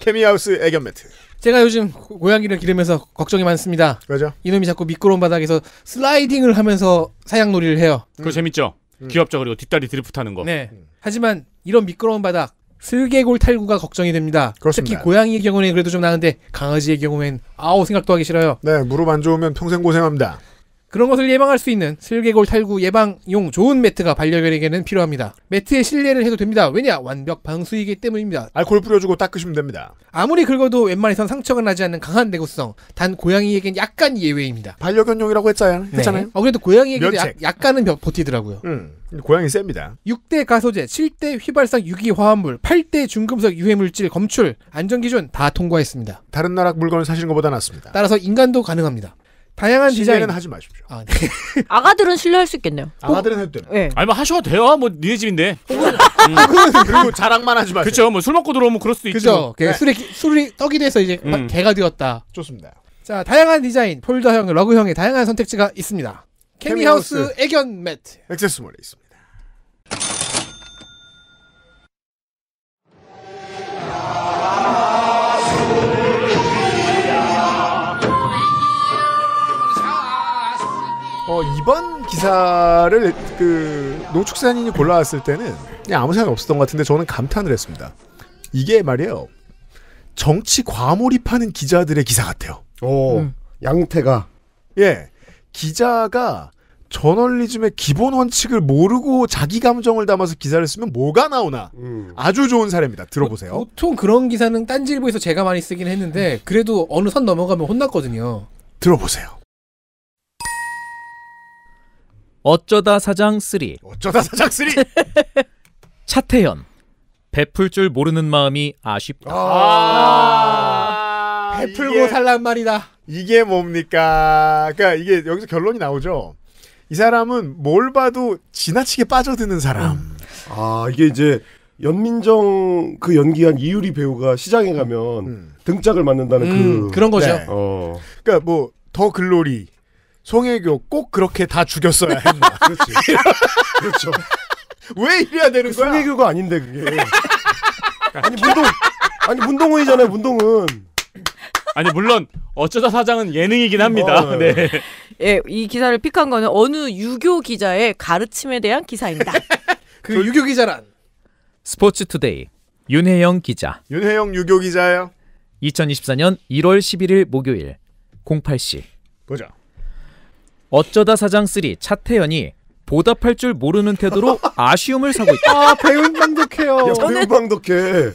케미하우스 애견 매트 제가 요즘 고양이를 기르면서 걱정이 많습니다. 그죠? 이놈이 자꾸 미끄러운 바닥에서 슬라이딩을 하면서 사양놀이를 해요. 음. 그거 음. 재밌죠? 음. 귀엽죠? 그리고 뒷다리 드리프트하는 거. 네. 음. 하지만 이런 미끄러운 바닥 슬개골 탈구가 걱정이 됩니다. 그렇습니다. 특히 고양이의 경우는 그래도 좀 나은데 강아지의 경우엔 아우 생각도 하기 싫어요. 네, 무릎 안 좋으면 평생 고생합니다. 그런 것을 예방할 수 있는 슬개골 탈구 예방용 좋은 매트가 반려견에게는 필요합니다. 매트에 실내를 해도 됩니다. 왜냐? 완벽 방수이기 때문입니다. 알콜 뿌려주고 닦으시면 됩니다. 아무리 긁어도 웬만해선 상처가 나지 않는 강한 내구성. 단 고양이에겐 약간 예외입니다. 반려견용이라고 했잖아요. 네. 했잖아요. 어 그래도 고양이에게도 면 약, 간은 버티더라고요. 음. 고양이 셉니다. 6대 가소제, 7대 휘발성 유기화합물, 8대 중금속 유해물질 검출, 안전기준 다 통과했습니다. 다른 나라 물건을 사시는 것보다 낫습니다. 따라서 인간도 가능합니다. 다양한 디자인. 은 하지 마십시오. 아, 네. 아가들은 신뢰할 수 있겠네요. 아가들은 해도 돼요. 네. 예. 아니 뭐 하셔도 돼요. 뭐 니네 집인데. 음. 그리고 자랑만 하지 마세요. 그렇죠. 뭐 술 먹고 들어오면 그럴 수도 있죠. 그죠. 뭐. 네. 그 술이 술이 떡이 돼서 이제 음. 개가 되었다. 좋습니다. 자, 다양한 디자인, 폴더형, 러그형의 다양한 선택지가 있습니다. 케미하우스 애견 매트. 액세스몰에 있습니다. 어, 이번 기사를 그 농축산인이 골라왔을 때는 그냥 아무 생각 없었던 것 같은데 저는 감탄을 했습니다. 이게 말이에요. 정치 과몰입하는 기자들의 기사 같아요. 오, 음. 양태가. 예. 기자가 저널리즘의 기본 원칙을 모르고 자기 감정을 담아서 기사를 쓰면 뭐가 나오나 음. 아주 좋은 사례입니다. 들어보세요. 보통 그런 기사는 딴지일보에서 제가 많이 쓰긴 했는데 그래도 어느 선 넘어가면 혼났거든요. 들어보세요. 어쩌다 사장 3 어쩌다 사장 3 차태현 베풀 줄 모르는 마음이 아쉽다. 아~ 베풀고 이게, 살란 말이다. 이게 뭡니까? 그러니까 이게 여기서 결론이 나오죠. 이 사람은 뭘 봐도 지나치게 빠져드는 사람. 음. 아 이게 이제 연민정 그 연기한 이유리 배우가 시장에 가면 음. 등짝을 맞는다는 음, 그 그런 거죠. 네. 어. 그러니까 뭐 더 글로리 송혜교 꼭 그렇게 다 죽였어야 했나. 그렇지. 그렇죠. 왜 이래야 되는 거야? 송혜교가 아닌데 그게. 아니 문동 아니 문동은이잖아요. 문동은. 아니 물론 어쩌다 사장은 예능이긴 합니다. 어, 어, 네. 예, 이 기사를 픽한 거는 어느 유교 기자의 가르침에 대한 기사입니다. 그 유교 기자란 스포츠 투데이 윤혜영 기자. 윤혜영 유교 기자예요. 2024년 1월 11일 목요일 08시. 보자. 어쩌다 사장 3 차태현이 보답할 줄 모르는 태도로 아쉬움을 사고 있다. 아, 배운 방독해요. 저는... 배운 방독해.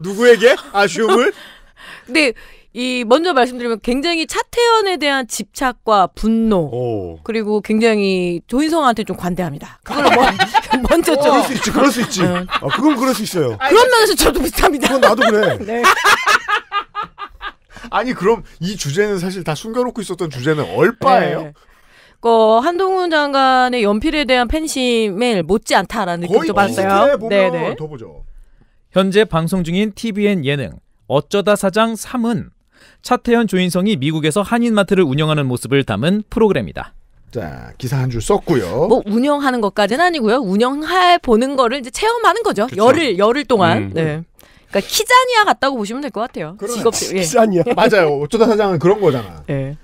누구에게 아쉬움을? 근데 이 먼저 말씀드리면 굉장히 차태현에 대한 집착과 분노 오. 그리고 굉장히 조인성한테 좀 관대합니다. 그걸 뭐, 먼저 좀 그럴 수 있지, 그럴 수 있지. 네. 아, 그건 그럴 수 있어요. 그런 면에서 저도 비슷합니다. 그건 나도 그래. 네. 아니 그럼 이 주제는 사실 다 숨겨놓고 있었던 주제는 얼빠예요? 네. 어, 한동훈 장관의 연필에 대한 팬심을 못지않다라는 느낌도 받어요 네네. 현재 방송 중인 TVN 예능 어쩌다 사장 3은 차태현 조인성이 미국에서 한인마트를 운영하는 모습을 담은 프로그램이다. 자 기사 한 줄 썼고요. 뭐 운영하는 것까지는 아니고요. 운영해 보는 거를 이제 체험하는 거죠. 그쵸? 열흘 열흘 동안. 음. 네. 그러니까 키자니아 같다고 보시면 될 것 같아요. 직업 예. 키자니아 맞아요. 어쩌다 사장은 그런 거잖아. 예.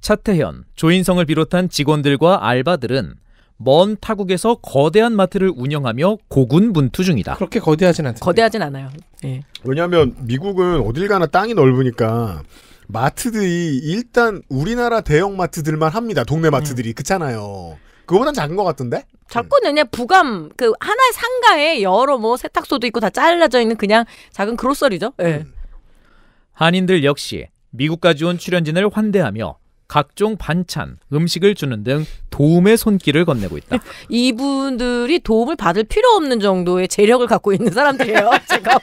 차태현, 조인성을 비롯한 직원들과 알바들은 먼 타국에서 거대한 마트를 운영하며 고군분투 중이다. 그렇게 거대하진 않죠. 거대하진 않아요. 예. 왜냐하면 미국은 어딜 가나 땅이 넓으니까 마트들이 일단 우리나라 대형 마트들만 합니다. 동네 마트들이 음. 그렇잖아요. 그거보단 작은 것 같던데? 자꾸 그냥 부감 그 하나의 상가에 여러 뭐 세탁소도 있고 다 잘라져 있는 그냥 작은 그로서리죠. 예. 음. 한인들 역시 미국까지 온 출연진을 환대하며 각종 반찬, 음식을 주는 등 도움의 손길을 건네고 있다. 이분들이 도움을 받을 필요 없는 정도의 재력을 갖고 있는 사람들이에요. 제가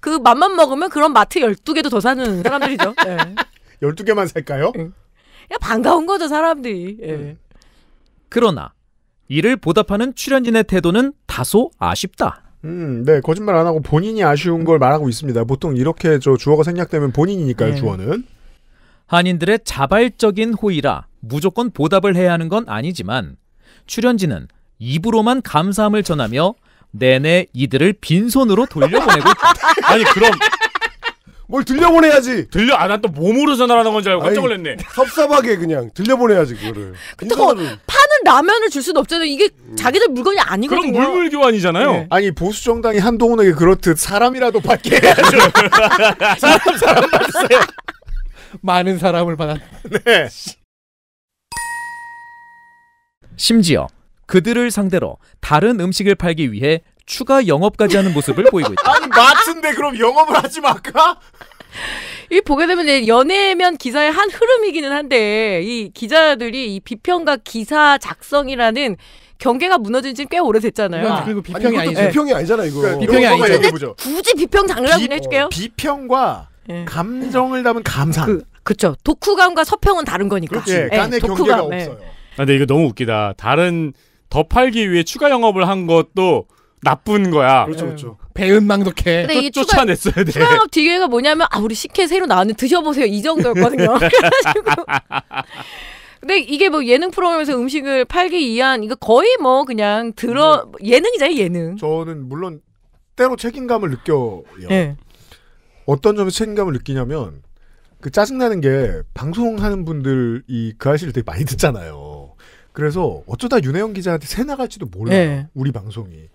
보기그맛만 먹으면 그런 마트 12개도 더 사는 사람들이죠. 예. 12개만 살까요? 그 반가운 거죠, 사람들이. 예. 음. 그러나 이를 보답하는 출연진의 태도는 다소 아쉽다. 음, 네 거짓말 안 하고 본인이 아쉬운 걸 말하고 있습니다. 보통 이렇게 저 주어가 생략되면 본인이니까요, 네. 주어는. 한인들의 자발적인 호의라 무조건 보답을 해야 하는 건 아니지만 출연진은 입으로만 감사함을 전하며 내내 이들을 빈손으로 돌려보내고 아니 그럼 뭘 들려보내야지. 들려 안한또 아, 몸으로 전화하는 건줄 알고 깜짝 놀랐네. 섭섭하게 그냥 들려보내야지 그거를. 그파 라면을 줄 수도 없잖아요. 이게 음. 자기들 물건이 아니거든요. 그럼 물물 교환이잖아요. 네. 아니 보수 정당이 한동훈에게 그렇듯 사람이라도 받게 해야죠. 사람 사람 받으세요. 많은 사람을 받았. 네. 심지어 그들을 상대로 다른 음식을 팔기 위해 추가 영업까지 하는 모습을 보이고 있다. 아니 마트인데 그럼 영업을 하지 말까? 이 보게 되면 연애면 기사의 한 흐름이기는 한데 이 기자들이 이 비평과 기사 작성이라는 경계가 무너진 지 꽤 오래됐잖아요. 네, 그리고 비평이 아니, 아니 비평이 아니잖아 이거. 그러니까 비평이 아니죠. 굳이 비평 장르라고 비, 해줄게요. 비평과 네. 감정을 담은 감상. 그, 그쵸. 도쿠감과 서평은 다른 거니까. 그렇지. 네, 간의 도쿠감. 경계가 네. 없어요. 아, 근데 이거 너무 웃기다. 다른 더 팔기 위해 추가 영업을 한 것도 나쁜 거야. 그렇죠, 그렇죠. 네. 배은망덕해. 근게 쫓, 가아냈어야 돼. 추가업 뒤에가 뭐냐면 아 우리 식혜 새로 나왔는데 드셔보세요 이 정도였거든요. 그래가지고 근데 이게 뭐 예능 프로그램에서 음식을 팔기 위한 이거 거의 뭐 그냥 들어 네. 예능이잖아요 예능. 저는 물론 때로 책임감을 느껴요. 네. 어떤 점에서 책임감을 느끼냐면 그 짜증나는 게 방송하는 분들이 그 아저씨를 되게 많이 듣잖아요. 그래서 어쩌다 윤혜영 기자한테 새 나갈지도 몰라요. 네. 우리 방송이.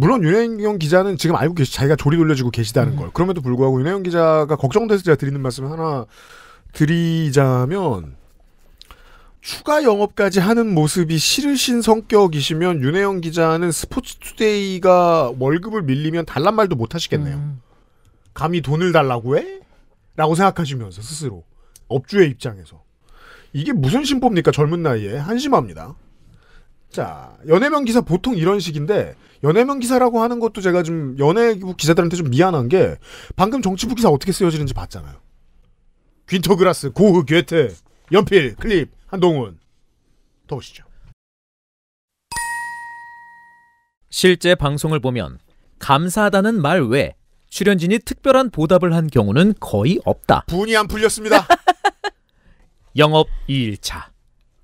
물론 윤혜영 기자는 지금 알고 계시, 자기가 조리 돌려지고 계시다는 음. 걸. 그럼에도 불구하고 윤혜영 기자가 걱정돼서 제가 드리는 말씀 하나 드리자면, 추가 영업까지 하는 모습이 싫으신 성격이시면 윤혜영 기자는 스포츠투데이가 월급을 밀리면 달란 말도 못 하시겠네요. 음. 감히 돈을 달라고 해? 라고 생각하시면서 스스로 업주의 입장에서 이게 무슨 심보입니까 젊은 나이에 한심합니다. 자, 연예명 기사 보통 이런 식인데 연예명 기사라고 하는 것도 제가 좀 연예부 기자들한테 좀 미안한 게 방금 정치부 기사 어떻게 쓰여지는지 봤잖아요. 귀터그라스 고흐, 괴테, 연필, 클립, 한동훈. 더 보시죠. 실제 방송을 보면 감사하다는 말 외 출연진이 특별한 보답을 한 경우는 거의 없다. 분이 안 풀렸습니다. 영업 2일차.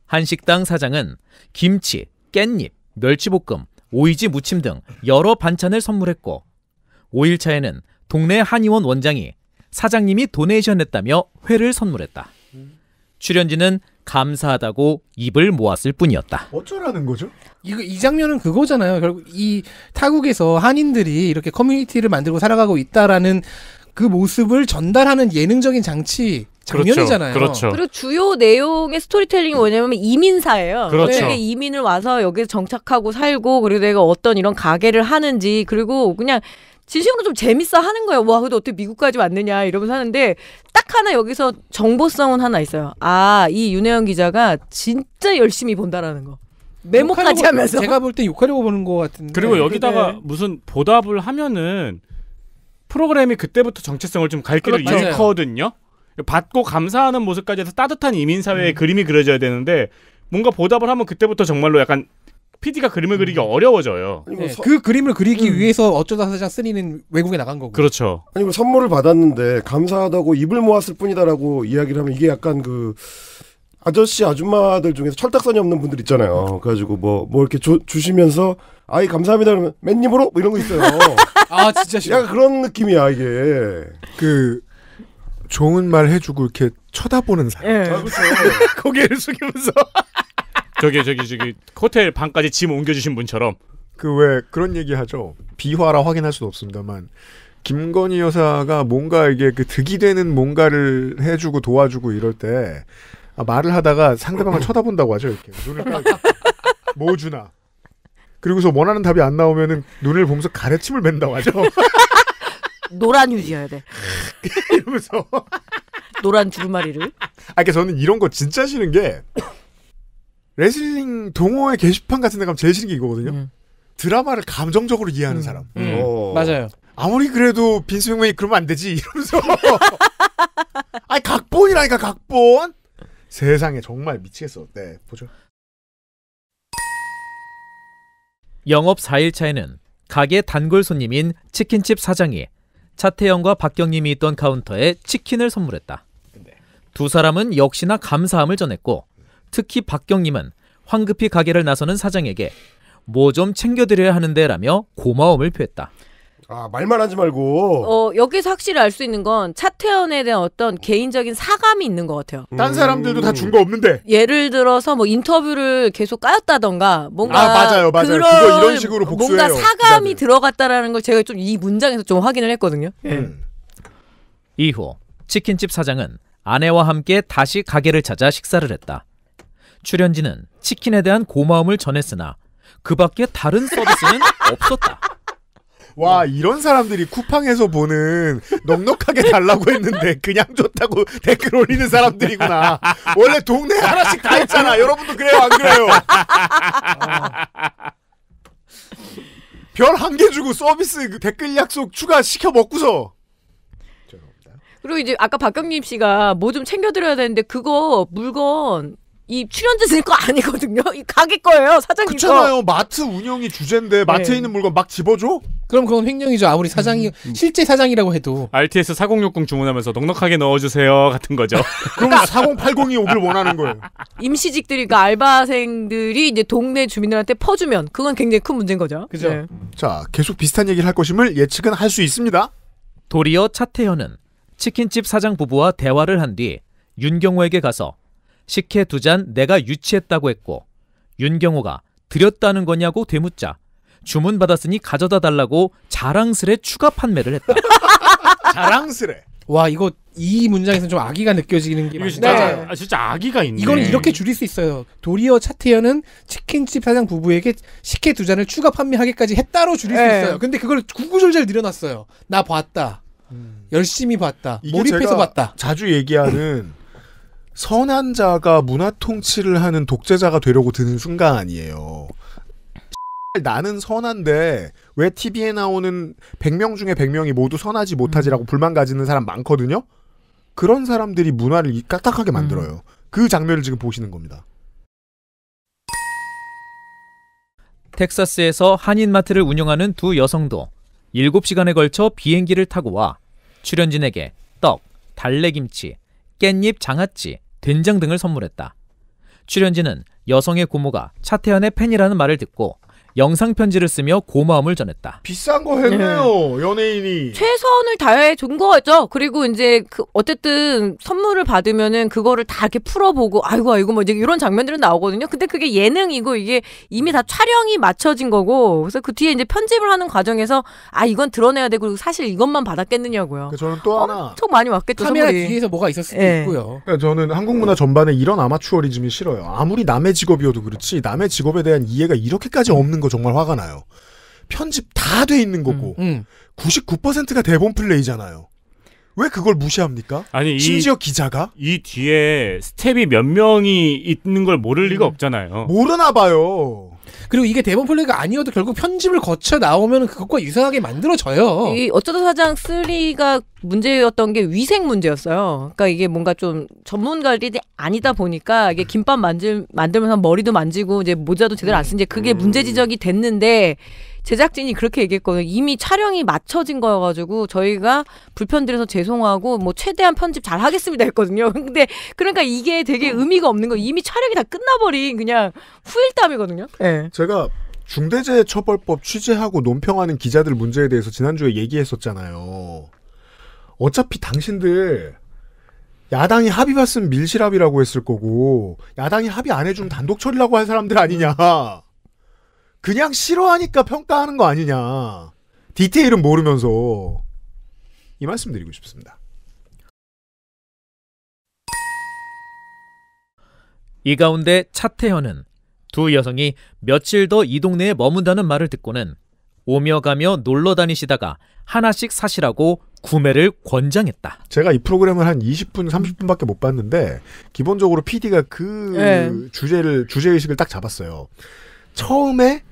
한식당 사장은 김치, 깻잎, 멸치볶음, 오이지 무침 등 여러 반찬을 선물했고 5일차에는 동네 한의원 원장이 사장님이 도네이션했다며 회를 선물했다. 출연진은 감사하다고 입을 모았을 뿐이었다. 어쩌라는 거죠? 이거 이 장면은 그거잖아요. 결국 이 타국에서 한인들이 이렇게 커뮤니티를 만들고 살아가고 있다라는 그 모습을 전달하는 예능적인 장치 장면이잖아요. 그렇죠. 그렇죠. 그리고 주요 내용의 스토리텔링이 뭐냐면 이민사예요. 그렇죠. 되게 이민을 와서 여기 서 정착하고 살고 그리고 내가 어떤 이런 가게를 하는지 그리고 그냥 진심으로 좀 재밌어 하는 거예요. 와, 근데 어떻게 미국까지 왔느냐 이러면서 하는데 딱 하나 여기서 정보성은 하나 있어요. 아, 이 윤혜영 기자가 진짜 열심히 본다라는 거. 메모까지 하면서 제가 볼 때 욕하려고 보는 것 같은데 그리고 여기다가 그래. 네. 무슨 보답을 하면은 프로그램이 그때부터 정체성을 좀 갈 길을 그렇 잃거든요. 받고 감사하는 모습까지 해서 따뜻한 이민사회의 음. 그림이 그려져야 되는데 뭔가 보답을 하면 그때부터 정말로 약간 PD가 그림을 그리기 음. 어려워져요. 네, 뭐 서... 그 그림을 그리기 음. 위해서 어쩌다 사장 쓰리는 외국에 나간 거고. 그렇죠. 아니 고 뭐 선물을 받았는데 감사하다고 입을 모았을 뿐이다라고 이야기를 하면 이게 약간 그 아저씨 아줌마들 중에서 철딱선이 없는 분들 있잖아요. 그래가지고 뭐뭐 뭐 이렇게 주, 주시면서 아이 감사합니다 그러면 맨입으로 뭐 이런 거 있어요. 아 진짜 싫어. 약간 그런 느낌이야 이게. 그 좋은 말 해주고 이렇게 쳐다보는 사람. 예. 아, 그렇 고개를 숙이면서. 저기 저기 저기 호텔 방까지 짐 옮겨주신 분처럼. 그 왜 그런 얘기 하죠. 비화라 확인할 수는 없습니다만 김건희 여사가 뭔가 이게 그 득이 되는 뭔가를 해주고 도와주고 이럴 때 아, 말을 하다가 상대방을 쳐다본다고 하죠 이렇게 눈을 딱뭐 주나 그리고서 원하는 답이 안 나오면은 눈을 보면서 가래침을 맨다고 하죠. 노란 휴지여야 돼. 이러면서 노란 주루마리를 아, 그러니까 저는 이런 거 진짜 싫은 게 레슬링 동호회 게시판 같은 데 가면 제일 싫은 게 이거거든요. 음. 드라마를 감정적으로 이해하는 음. 사람. 음. 어. 맞아요. 아무리 그래도 빈스 맥맨이 그러면 안 되지 이러면서. 아니 각본이라니까 각본. 세상에 정말 미치겠어. 네, 보죠. 영업 4일차에는 가게 단골 손님인 치킨집 사장이 차태현과 박경림이 있던 카운터에 치킨을 선물했다. 두 사람은 역시나 감사함을 전했고 특히 박경림은 황급히 가게를 나서는 사장에게 뭐 좀 챙겨드려야 하는데라며 고마움을 표했다. 아 말만 하지 말고. 어 여기서 확실히 알 수 있는 건 차태현에 대한 어떤 개인적인 사감이 있는 것 같아요. 딴 음. 사람들도 다 준 거 없는데. 예를 들어서 뭐 인터뷰를 계속 까였다던가 뭔가 아 맞아요 맞아요 그거 이런 식으로 복수해요. 뭔가 사감이 네. 들어갔다라는 걸 제가 좀 이 문장에서 좀 확인을 했거든요. 음. 예. 이후 치킨집 사장은 아내와 함께 다시 가게를 찾아 식사를 했다. 출연진은 치킨에 대한 고마움을 전했으나 그 밖에 다른 서비스는 없었다. 와 이런 사람들이 쿠팡에서 보는 넉넉하게 달라고 했는데 그냥 좋다고 댓글 올리는 사람들이구나. 원래 동네 하나씩 다 있잖아. 여러분도 그래요 안 그래요? 어. 별한 개 주고 서비스 그 댓글 약속 추가 시켜 먹고서. 그리고 이제 아까 박경림 씨가 뭐 좀 챙겨드려야 되는데 그거 물건 이 출연자 쓸거 아니거든요. 이 가게 거예요, 사장님. 그렇잖아요. 마트 운영이 주제인데 마트에 네. 있는 물건 막 집어줘? 그럼 그건 횡령이죠. 아무리 사장이 음, 음. 실제 사장이라고 해도 RTS 4060 주문하면서 넉넉하게 넣어주세요 같은 거죠. 그러면 4080이 그러니까 오길 원하는 거예요. 임시직들이 그니까 알바생들이 이제 동네 주민들한테 퍼주면 그건 굉장히 큰 문제인 거죠. 그죠. 네. 자, 계속 비슷한 얘기를 할 것임을 예측은 할 수 있습니다. 도리어 차태현은 치킨집 사장 부부와 대화를 한 뒤 윤경호에게 가서 식혜 두 잔 내가 유치했다고 했고 윤경호가 드렸다는 거냐고 되묻자 주문 받았으니 가져다 달라고 자랑스레 추가 판매를 했다. 자랑스레. 와 이거 이 문장에서 좀 아기가 느껴지는 게 이거 진짜 네. 아, 진짜 아기가 있네. 이거는 이렇게 줄일 수 있어요. 도리어 차태현은 치킨집 사장 부부에게 식혜 두 잔을 추가 판매하기까지 했다로 줄일 네. 수 있어요. 근데 그걸 구구절절 늘려놨어요. 나 봤다. 음. 열심히 봤다. 몰입해서 봤다. 자주 얘기하는 선한 자가 문화 통치를 하는 독재자가 되려고 드는 순간아니에요 나는 선한데 왜 TV에 나오는 100명 중에 100명이 모두 선하지 못하지라고 음. 불만 가지는 사람 많거든요. 그런 사람들이 문화를 까딱하게 음. 만들어요. 그 장면을 지금 보시는 겁니다. 텍사스에서 한인마트를 운영하는 두 여성도 7시간에 걸쳐 비행기를 타고 와 출연진에게 떡, 달래김치, 깻잎 장아찌, 된장 등을 선물했다. 출연진은 여성의 고모가 차태현의 팬이라는 말을 듣고 영상 편지를 쓰며 고마움을 전했다. 비싼 거 했네요. 네. 연예인이. 최선을 다해 준거죠 그리고 이제 그 어쨌든 선물을 받으면은 그거를 다 이렇게 풀어보고 아이고 아이고 뭐 이제 이런 장면들은 나오거든요. 근데 그게 예능이고 이게 이미 다 촬영이 맞춰진 거고 그래서 그 뒤에 이제 편집을 하는 과정에서 아 이건 드러내야 되고 사실 이것만 받았겠느냐고요. 그 저는 또 하나 엄청 많이 왔겠죠. 카메라 선물이. 뒤에서 뭐가 있었을 수도 예. 있고요. 그러니까 저는 한국 문화 전반에 이런 아마추어리즘이 싫어요. 아무리 남의 직업이어도 그렇지 남의 직업에 대한 이해가 이렇게까지 없는 거 정말 화가 나요. 편집 다 돼 있는 거고 음, 음. 99%가 대본 플레이잖아요. 왜 그걸 무시합니까? 아니 심지어 이, 기자가 이 뒤에 스텝이 몇 명이 있는 걸 모를 음. 리가 없잖아요. 모르나 봐요. 그리고 이게 대본 플레이가 아니어도 결국 편집을 거쳐 나오면 그것과 유사하게 만들어져요. 이 어쩌다 사장 3가 문제였던 게 위생 문제였어요. 그러니까 이게 뭔가 좀 전문가들이 아니다 보니까 이게 김밥 만들 만들면서 머리도 만지고 이제 모자도 제대로 안 쓰는데 그게 문제 지적이 됐는데 제작진이 그렇게 얘기했거든요. 이미 촬영이 맞춰진 거여가지고 저희가 불편드려서 죄송하고 뭐 최대한 편집 잘 하겠습니다 했거든요. 근데 그러니까 이게 되게 의미가 없는 거 이미 촬영이 다 끝나버린 그냥 후일담이거든요. 네. 제가 중대재해처벌법 취재하고 논평하는 기자들 문제에 대해서 지난주에 얘기했었잖아요. 어차피 당신들 야당이 합의 봤으면 밀실합이라고 했을 거고 야당이 합의 안 해주면 단독 처리라고 할 사람들 아니냐. 그냥 싫어하니까 평가하는 거 아니냐. 디테일은 모르면서 이 말씀 드리고 싶습니다. 이 가운데 차태현은 두 여성이 며칠 더 이 동네에 머문다는 말을 듣고는 오며 가며 놀러 다니시다가 하나씩 사시라고 구매를 권장했다. 제가 이 프로그램을 한 20분, 30분밖에 못 봤는데 기본적으로 PD가 그 네. 주제를 주제 의식을 딱 잡았어요. 처음에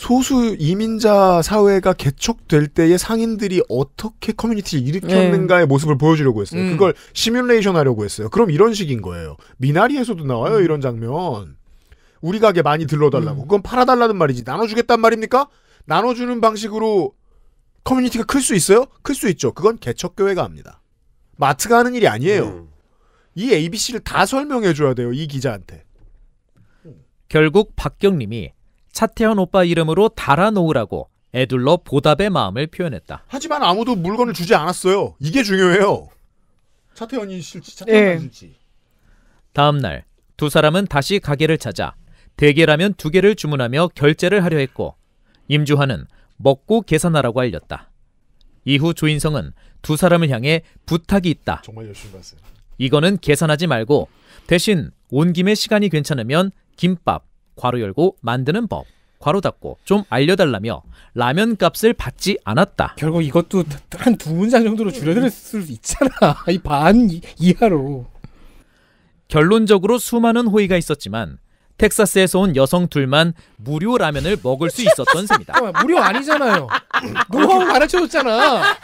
소수 이민자 사회가 개척될 때의 상인들이 어떻게 커뮤니티를 일으켰는가의 네. 모습을 보여주려고 했어요. 음. 그걸 시뮬레이션 하려고 했어요. 그럼 이런 식인 거예요. 미나리에서도 나와요, 음. 이런 장면. 우리 가게 많이 들러달라고. 음. 그건 팔아달라는 말이지. 나눠주겠단 말입니까? 나눠주는 방식으로 커뮤니티가 클 수 있어요? 클 수 있죠. 그건 개척교회가 합니다. 마트가 하는 일이 아니에요. 음. 이 ABC를 다 설명해줘야 돼요, 이 기자한테. 결국 박경림이 차태현 오빠 이름으로 달아놓으라고 애둘러 보답의 마음을 표현했다. 하지만 아무도 물건을 주지 않았어요. 이게 중요해요. 차태현이 실지 차태현 이 예. 실지. 다음 날 두 사람은 다시 가게를 찾아 대게라면 두 개를 주문하며 결제를 하려 했고 임주환은 먹고 계산하라고 알렸다. 이후 조인성은 두 사람을 향해 부탁이 있다. 정말 열심히 봤어요. 이거는 계산하지 말고 대신 온 김에 시간이 괜찮으면 김밥, 괄호 열고 만드는 법 괄호 닫고 좀 알려달라며 라면 값을 받지 않았다. 결국 이것도 한 두 문장 정도로 줄여들 수 있잖아. 이 반 이하로. 결론적으로 수많은 호의가 있었지만 텍사스에서 온 여성 둘만 무료 라면을 먹을 수 있었던 셈이다. 무료 아니잖아요. 노하우 가르쳐줬잖아. 아,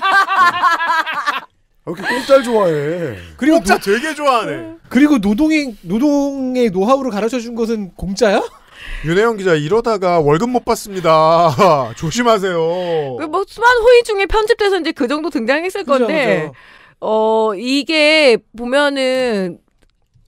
이렇게 공짤 좋아해. 그리고 공 되게 좋아하네. 그리고 노동의 노동의 노하우를 가르쳐준 것은 공짜야? 윤혜영 기자 이러다가 월급 못 받습니다. 조심하세요. 그 뭐 수많은 호의 중에 편집돼서 이제 그 정도 등장했을 건데 그죠. 어 이게 보면은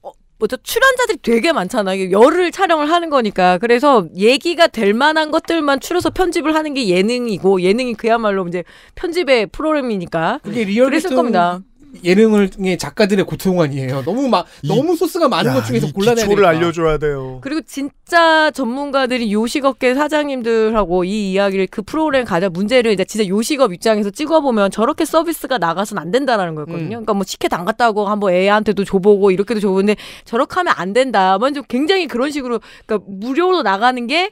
어, 뭐죠 출연자들이 되게 많잖아요. 열흘 촬영을 하는 거니까 그래서 얘기가 될 만한 것들만 추려서 편집을 하는 게 예능이고 예능이 그야말로 이제 편집의 프로그램이니까 그게 리얼리티 그 겁니다. 예능을 통 작가들의 고통 관니에요 너무 막 너무 소스가 많은 야, 것 중에서 골라내야 돼요. 를 알려줘야 돼요. 그리고 진짜 전문가들이 요식업계 사장님들하고 이 이야기를 그 프로그램 가장 문제를 이제 진짜 요식업 입장에서 찍어보면 저렇게 서비스가 나가선 안 된다라는 거였거든요. 음. 그러니까 뭐 식혜 담갔다고 한번 애한테도 줘보고 이렇게도 줘보는데 저렇게 하면 안 된다. 먼저 뭐 굉장히 그런 식으로 그러니까 무료로 나가는 게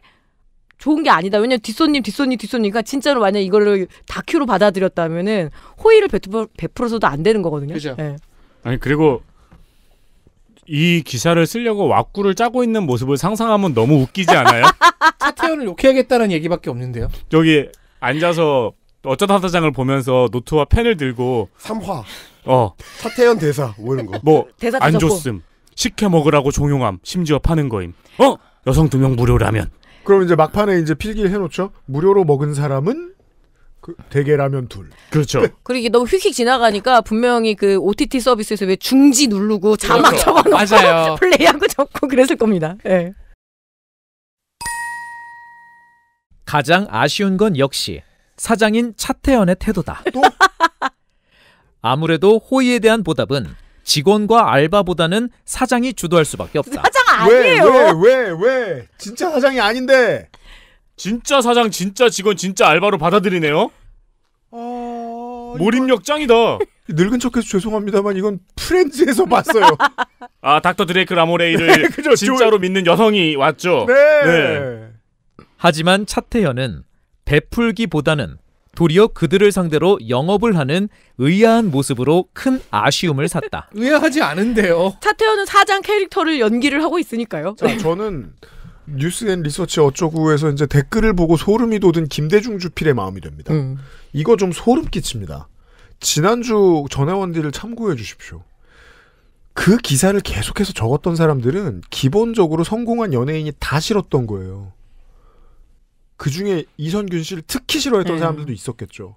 좋은 게 아니다. 왜냐면 뒷손님, 뒷손님, 뒷손님이니까 그러니까 진짜로 만약 이거를 다큐로 받아들였다면은 호의를 베풀, 베풀어서도 안 되는 거거든요. 그죠. 네. 아니 그리고 이 기사를 쓰려고 와꾸를 짜고 있는 모습을 상상하면 너무 웃기지 않아요? 차태현을 욕해야겠다는 얘기밖에 없는데요. 여기 앉아서 어쩌다 사장을 보면서 노트와 펜을 들고 3화 어 차태현 대사 뭐 이런 거뭐안 좋음 뭐. 시켜 먹으라고 종용함 심지어 파는 거임 어 여성 두 명 무료라면 그럼 이제 막판에 이제 필기를 해놓죠. 무료로 먹은 사람은 그 대게라면 둘. 그렇죠. 그리고 너무 휙휙 지나가니까 분명히 그 OTT 서비스에서 왜 중지 누르고 자막 그렇죠. 적어놓고 플레이하고 적고 그랬을 겁니다. 네. 가장 아쉬운 건 역시 사장인 차태현의 태도다. 또? 아무래도 호의에 대한 보답은 직원과 알바보다는 사장이 주도할 수밖에 없다. 사장 아니에요. 왜왜왜 왜, 진짜 사장이 아닌데. 진짜 사장, 진짜 직원, 진짜 알바로 받아들이네요. 어... 몰입력 짱이다. 늙은 척해서 죄송합니다만 이건 프렌즈에서 봤어요. 아 닥터 드레이크 라모레이를 네, 그죠, 진짜로 저... 믿는 여성이 왔죠. 네. 네. 하지만 차태현은 베풀기보다는 도리어 그들을 상대로 영업을 하는 의아한 모습으로 큰 아쉬움을 샀다. 의아하지 않은데요. 차태현은 사장 캐릭터를 연기를 하고 있으니까요. 자, 네. 저는 뉴스 앤 리서치 어쩌구에서 이제 댓글을 보고 소름이 돋은 김대중 주필의 마음이 됩니다. 음. 이거 좀 소름 끼칩니다. 지난주 전해원디를 참고해 주십시오. 그 기사를 계속해서 적었던 사람들은 기본적으로 성공한 연예인이 다 싫었던 거예요. 그 중에 이선균 씨를 특히 싫어했던 네. 사람들도 있었겠죠.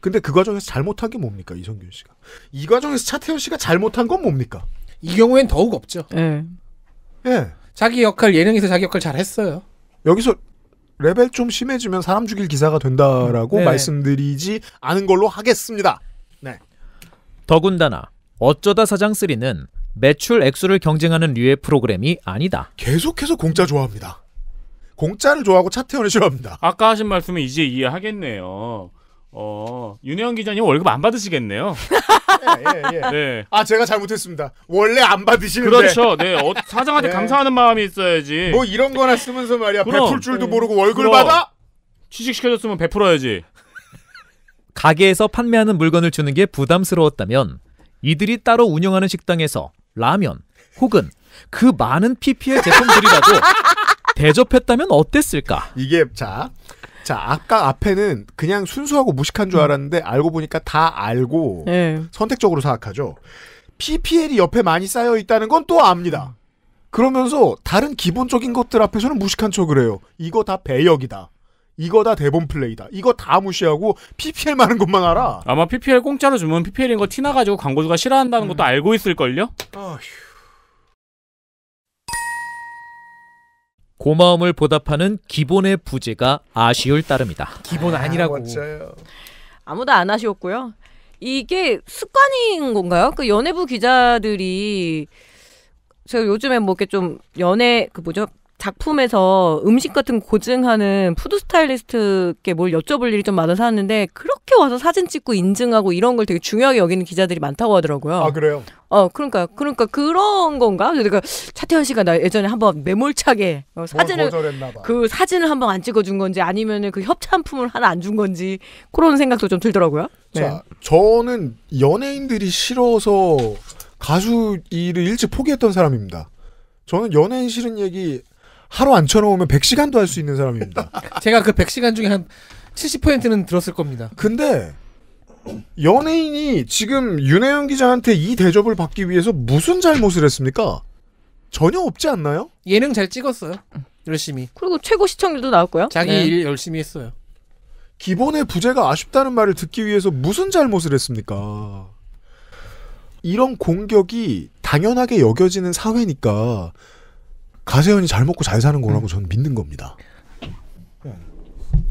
근데 그 과정에서 잘못한 게 뭡니까 이선균 씨가? 이 과정에서 차태현 씨가 잘못한 건 뭡니까? 이 경우엔 더욱 없죠. 예. 예. 자기 역할 예능에서 자기 역할 잘 했어요. 여기서 레벨 좀 심해지면 사람 죽일 기사가 된다라고 네. 말씀드리지 않은 걸로 하겠습니다. 네. 더군다나 어쩌다 사장 쓰리는 매출 액수를 경쟁하는 류의 프로그램이 아니다. 계속해서 공짜 좋아합니다. 공짜를 좋아하고 차태현을 싫어합니다. 아까 하신 말씀은 이제 이해하겠네요. 어, 윤혜영 기자님 월급 안 받으시겠네요. 예, 예, 예. 네. 아, 제가 잘못했습니다. 원래 안 받으시는데. 그렇죠. 네. 어, 사장한테 네. 감사하는 마음이 있어야지. 뭐 이런 거나 쓰면서 말이야. 그럼, 베풀 줄도 모르고 음, 월급을 받아? 취직시켜줬으면 베풀어야지. 가게에서 판매하는 물건을 주는 게 부담스러웠다면 이들이 따로 운영하는 식당에서 라면 혹은 그 많은 PPL 제품들이라도 대접했다면 어땠을까? 이게 자, 자 아까 앞에는 그냥 순수하고 무식한 줄 음. 알았는데 알고 보니까 다 알고 네. 선택적으로 사악하죠. PPL이 옆에 많이 쌓여 있다는 건 또 압니다. 그러면서 다른 기본적인 것들 앞에서는 무식한 척을 해요. 이거 다 배역이다. 이거 다 대본 플레이다. 이거 다 무시하고 PPL 많은 것만 알아. 아마 PPL 공짜로 주면 PPL인 거 티나가지고 광고주가 싫어한다는 음. 것도 알고 있을걸요? 어휴. 고마움을 보답하는 기본의 부재가 아쉬울 따름이다. 기본 아, 아니라고. 아, 아무도 안 아쉬웠고요. 이게 습관인 건가요? 그 연예부 기자들이 제가 요즘에 뭐 이렇게 좀 연애 그 뭐죠 작품에서 음식 같은 고증하는 푸드 스타일리스트께 뭘 여쭤볼 일이 좀 많아서 하는데 그렇게 와서 사진 찍고 인증하고 이런 걸 되게 중요하게 여기는 기자들이 많다고 하더라고요. 아 그래요? 어 그러니까 그러니까 그런 건가? 그러니까 차태현 씨가 나 예전에 한번 매몰차게 어, 뭐 사진을 그 사진을 한번 안 찍어준 건지 아니면은 그 협찬품을 하나 안 준 건지 그런 생각도 좀 들더라고요. 네. 자 저는 연예인들이 싫어서 가수 일을 일찍 포기했던 사람입니다. 저는 연예인 싫은 얘기 하루 안 쳐놓으면 100시간도 할 수 있는 사람입니다. 제가 그 100시간 중에 한 70%는 들었을 겁니다. 근데 연예인이 지금 윤혜영 기자한테 이 대접을 받기 위해서 무슨 잘못을 했습니까? 전혀 없지 않나요? 예능 잘 찍었어요. 열심히. 그리고 최고 시청률도 나왔고요. 자기 네. 일 열심히 했어요. 기본의 부재가 아쉽다는 말을 듣기 위해서 무슨 잘못을 했습니까? 이런 공격이 당연하게 여겨지는 사회니까 가세현이 잘 먹고 잘 사는 거라고 음. 저는 믿는 겁니다.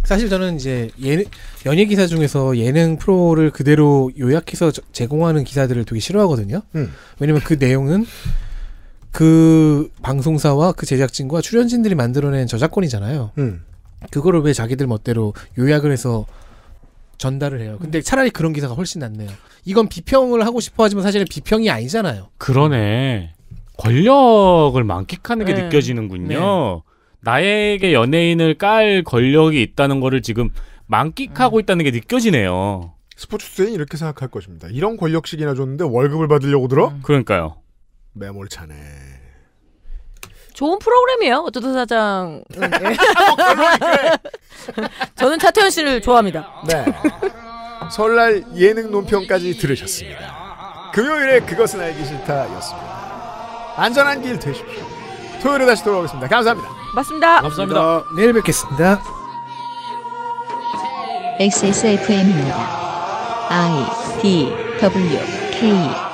사실 저는 이제 예능, 연예 기사 중에서 예능 프로를 그대로 요약해서 제공하는 기사들을 되게 싫어하거든요. 음. 왜냐면 그 내용은 그 방송사와 그 제작진과 출연진들이 만들어낸 저작권이잖아요. 음. 그거를 왜 자기들 멋대로 요약을 해서 전달을 해요. 근데 차라리 그런 기사가 훨씬 낫네요. 이건 비평을 하고 싶어 하지만 사실은 비평이 아니잖아요. 그러네. 권력을 만끽하는 게 네. 느껴지는군요. 네. 나에게 연예인을 깔 권력이 있다는 거를 지금 만끽하고 음. 있다는 게 느껴지네요. 스포츠 수인 이렇게 생각할 것입니다. 이런 권력식이나 줬는데 월급을 받으려고 들어? 음. 그러니까요. 매몰차네. 좋은 프로그램이에요. 어쩌다 사장. 음, 예. 저는 차태현 씨를 좋아합니다. 네. 설날 예능 논평까지 들으셨습니다. 금요일에 그것은 알기 싫다였습니다. 안전한 길 되십시오. 토요일에 다시 돌아오겠습니다. 감사합니다. 맞습니다. 감사합니다. 감사합니다. 내일 뵙겠습니다. XSFM입니다. I D W K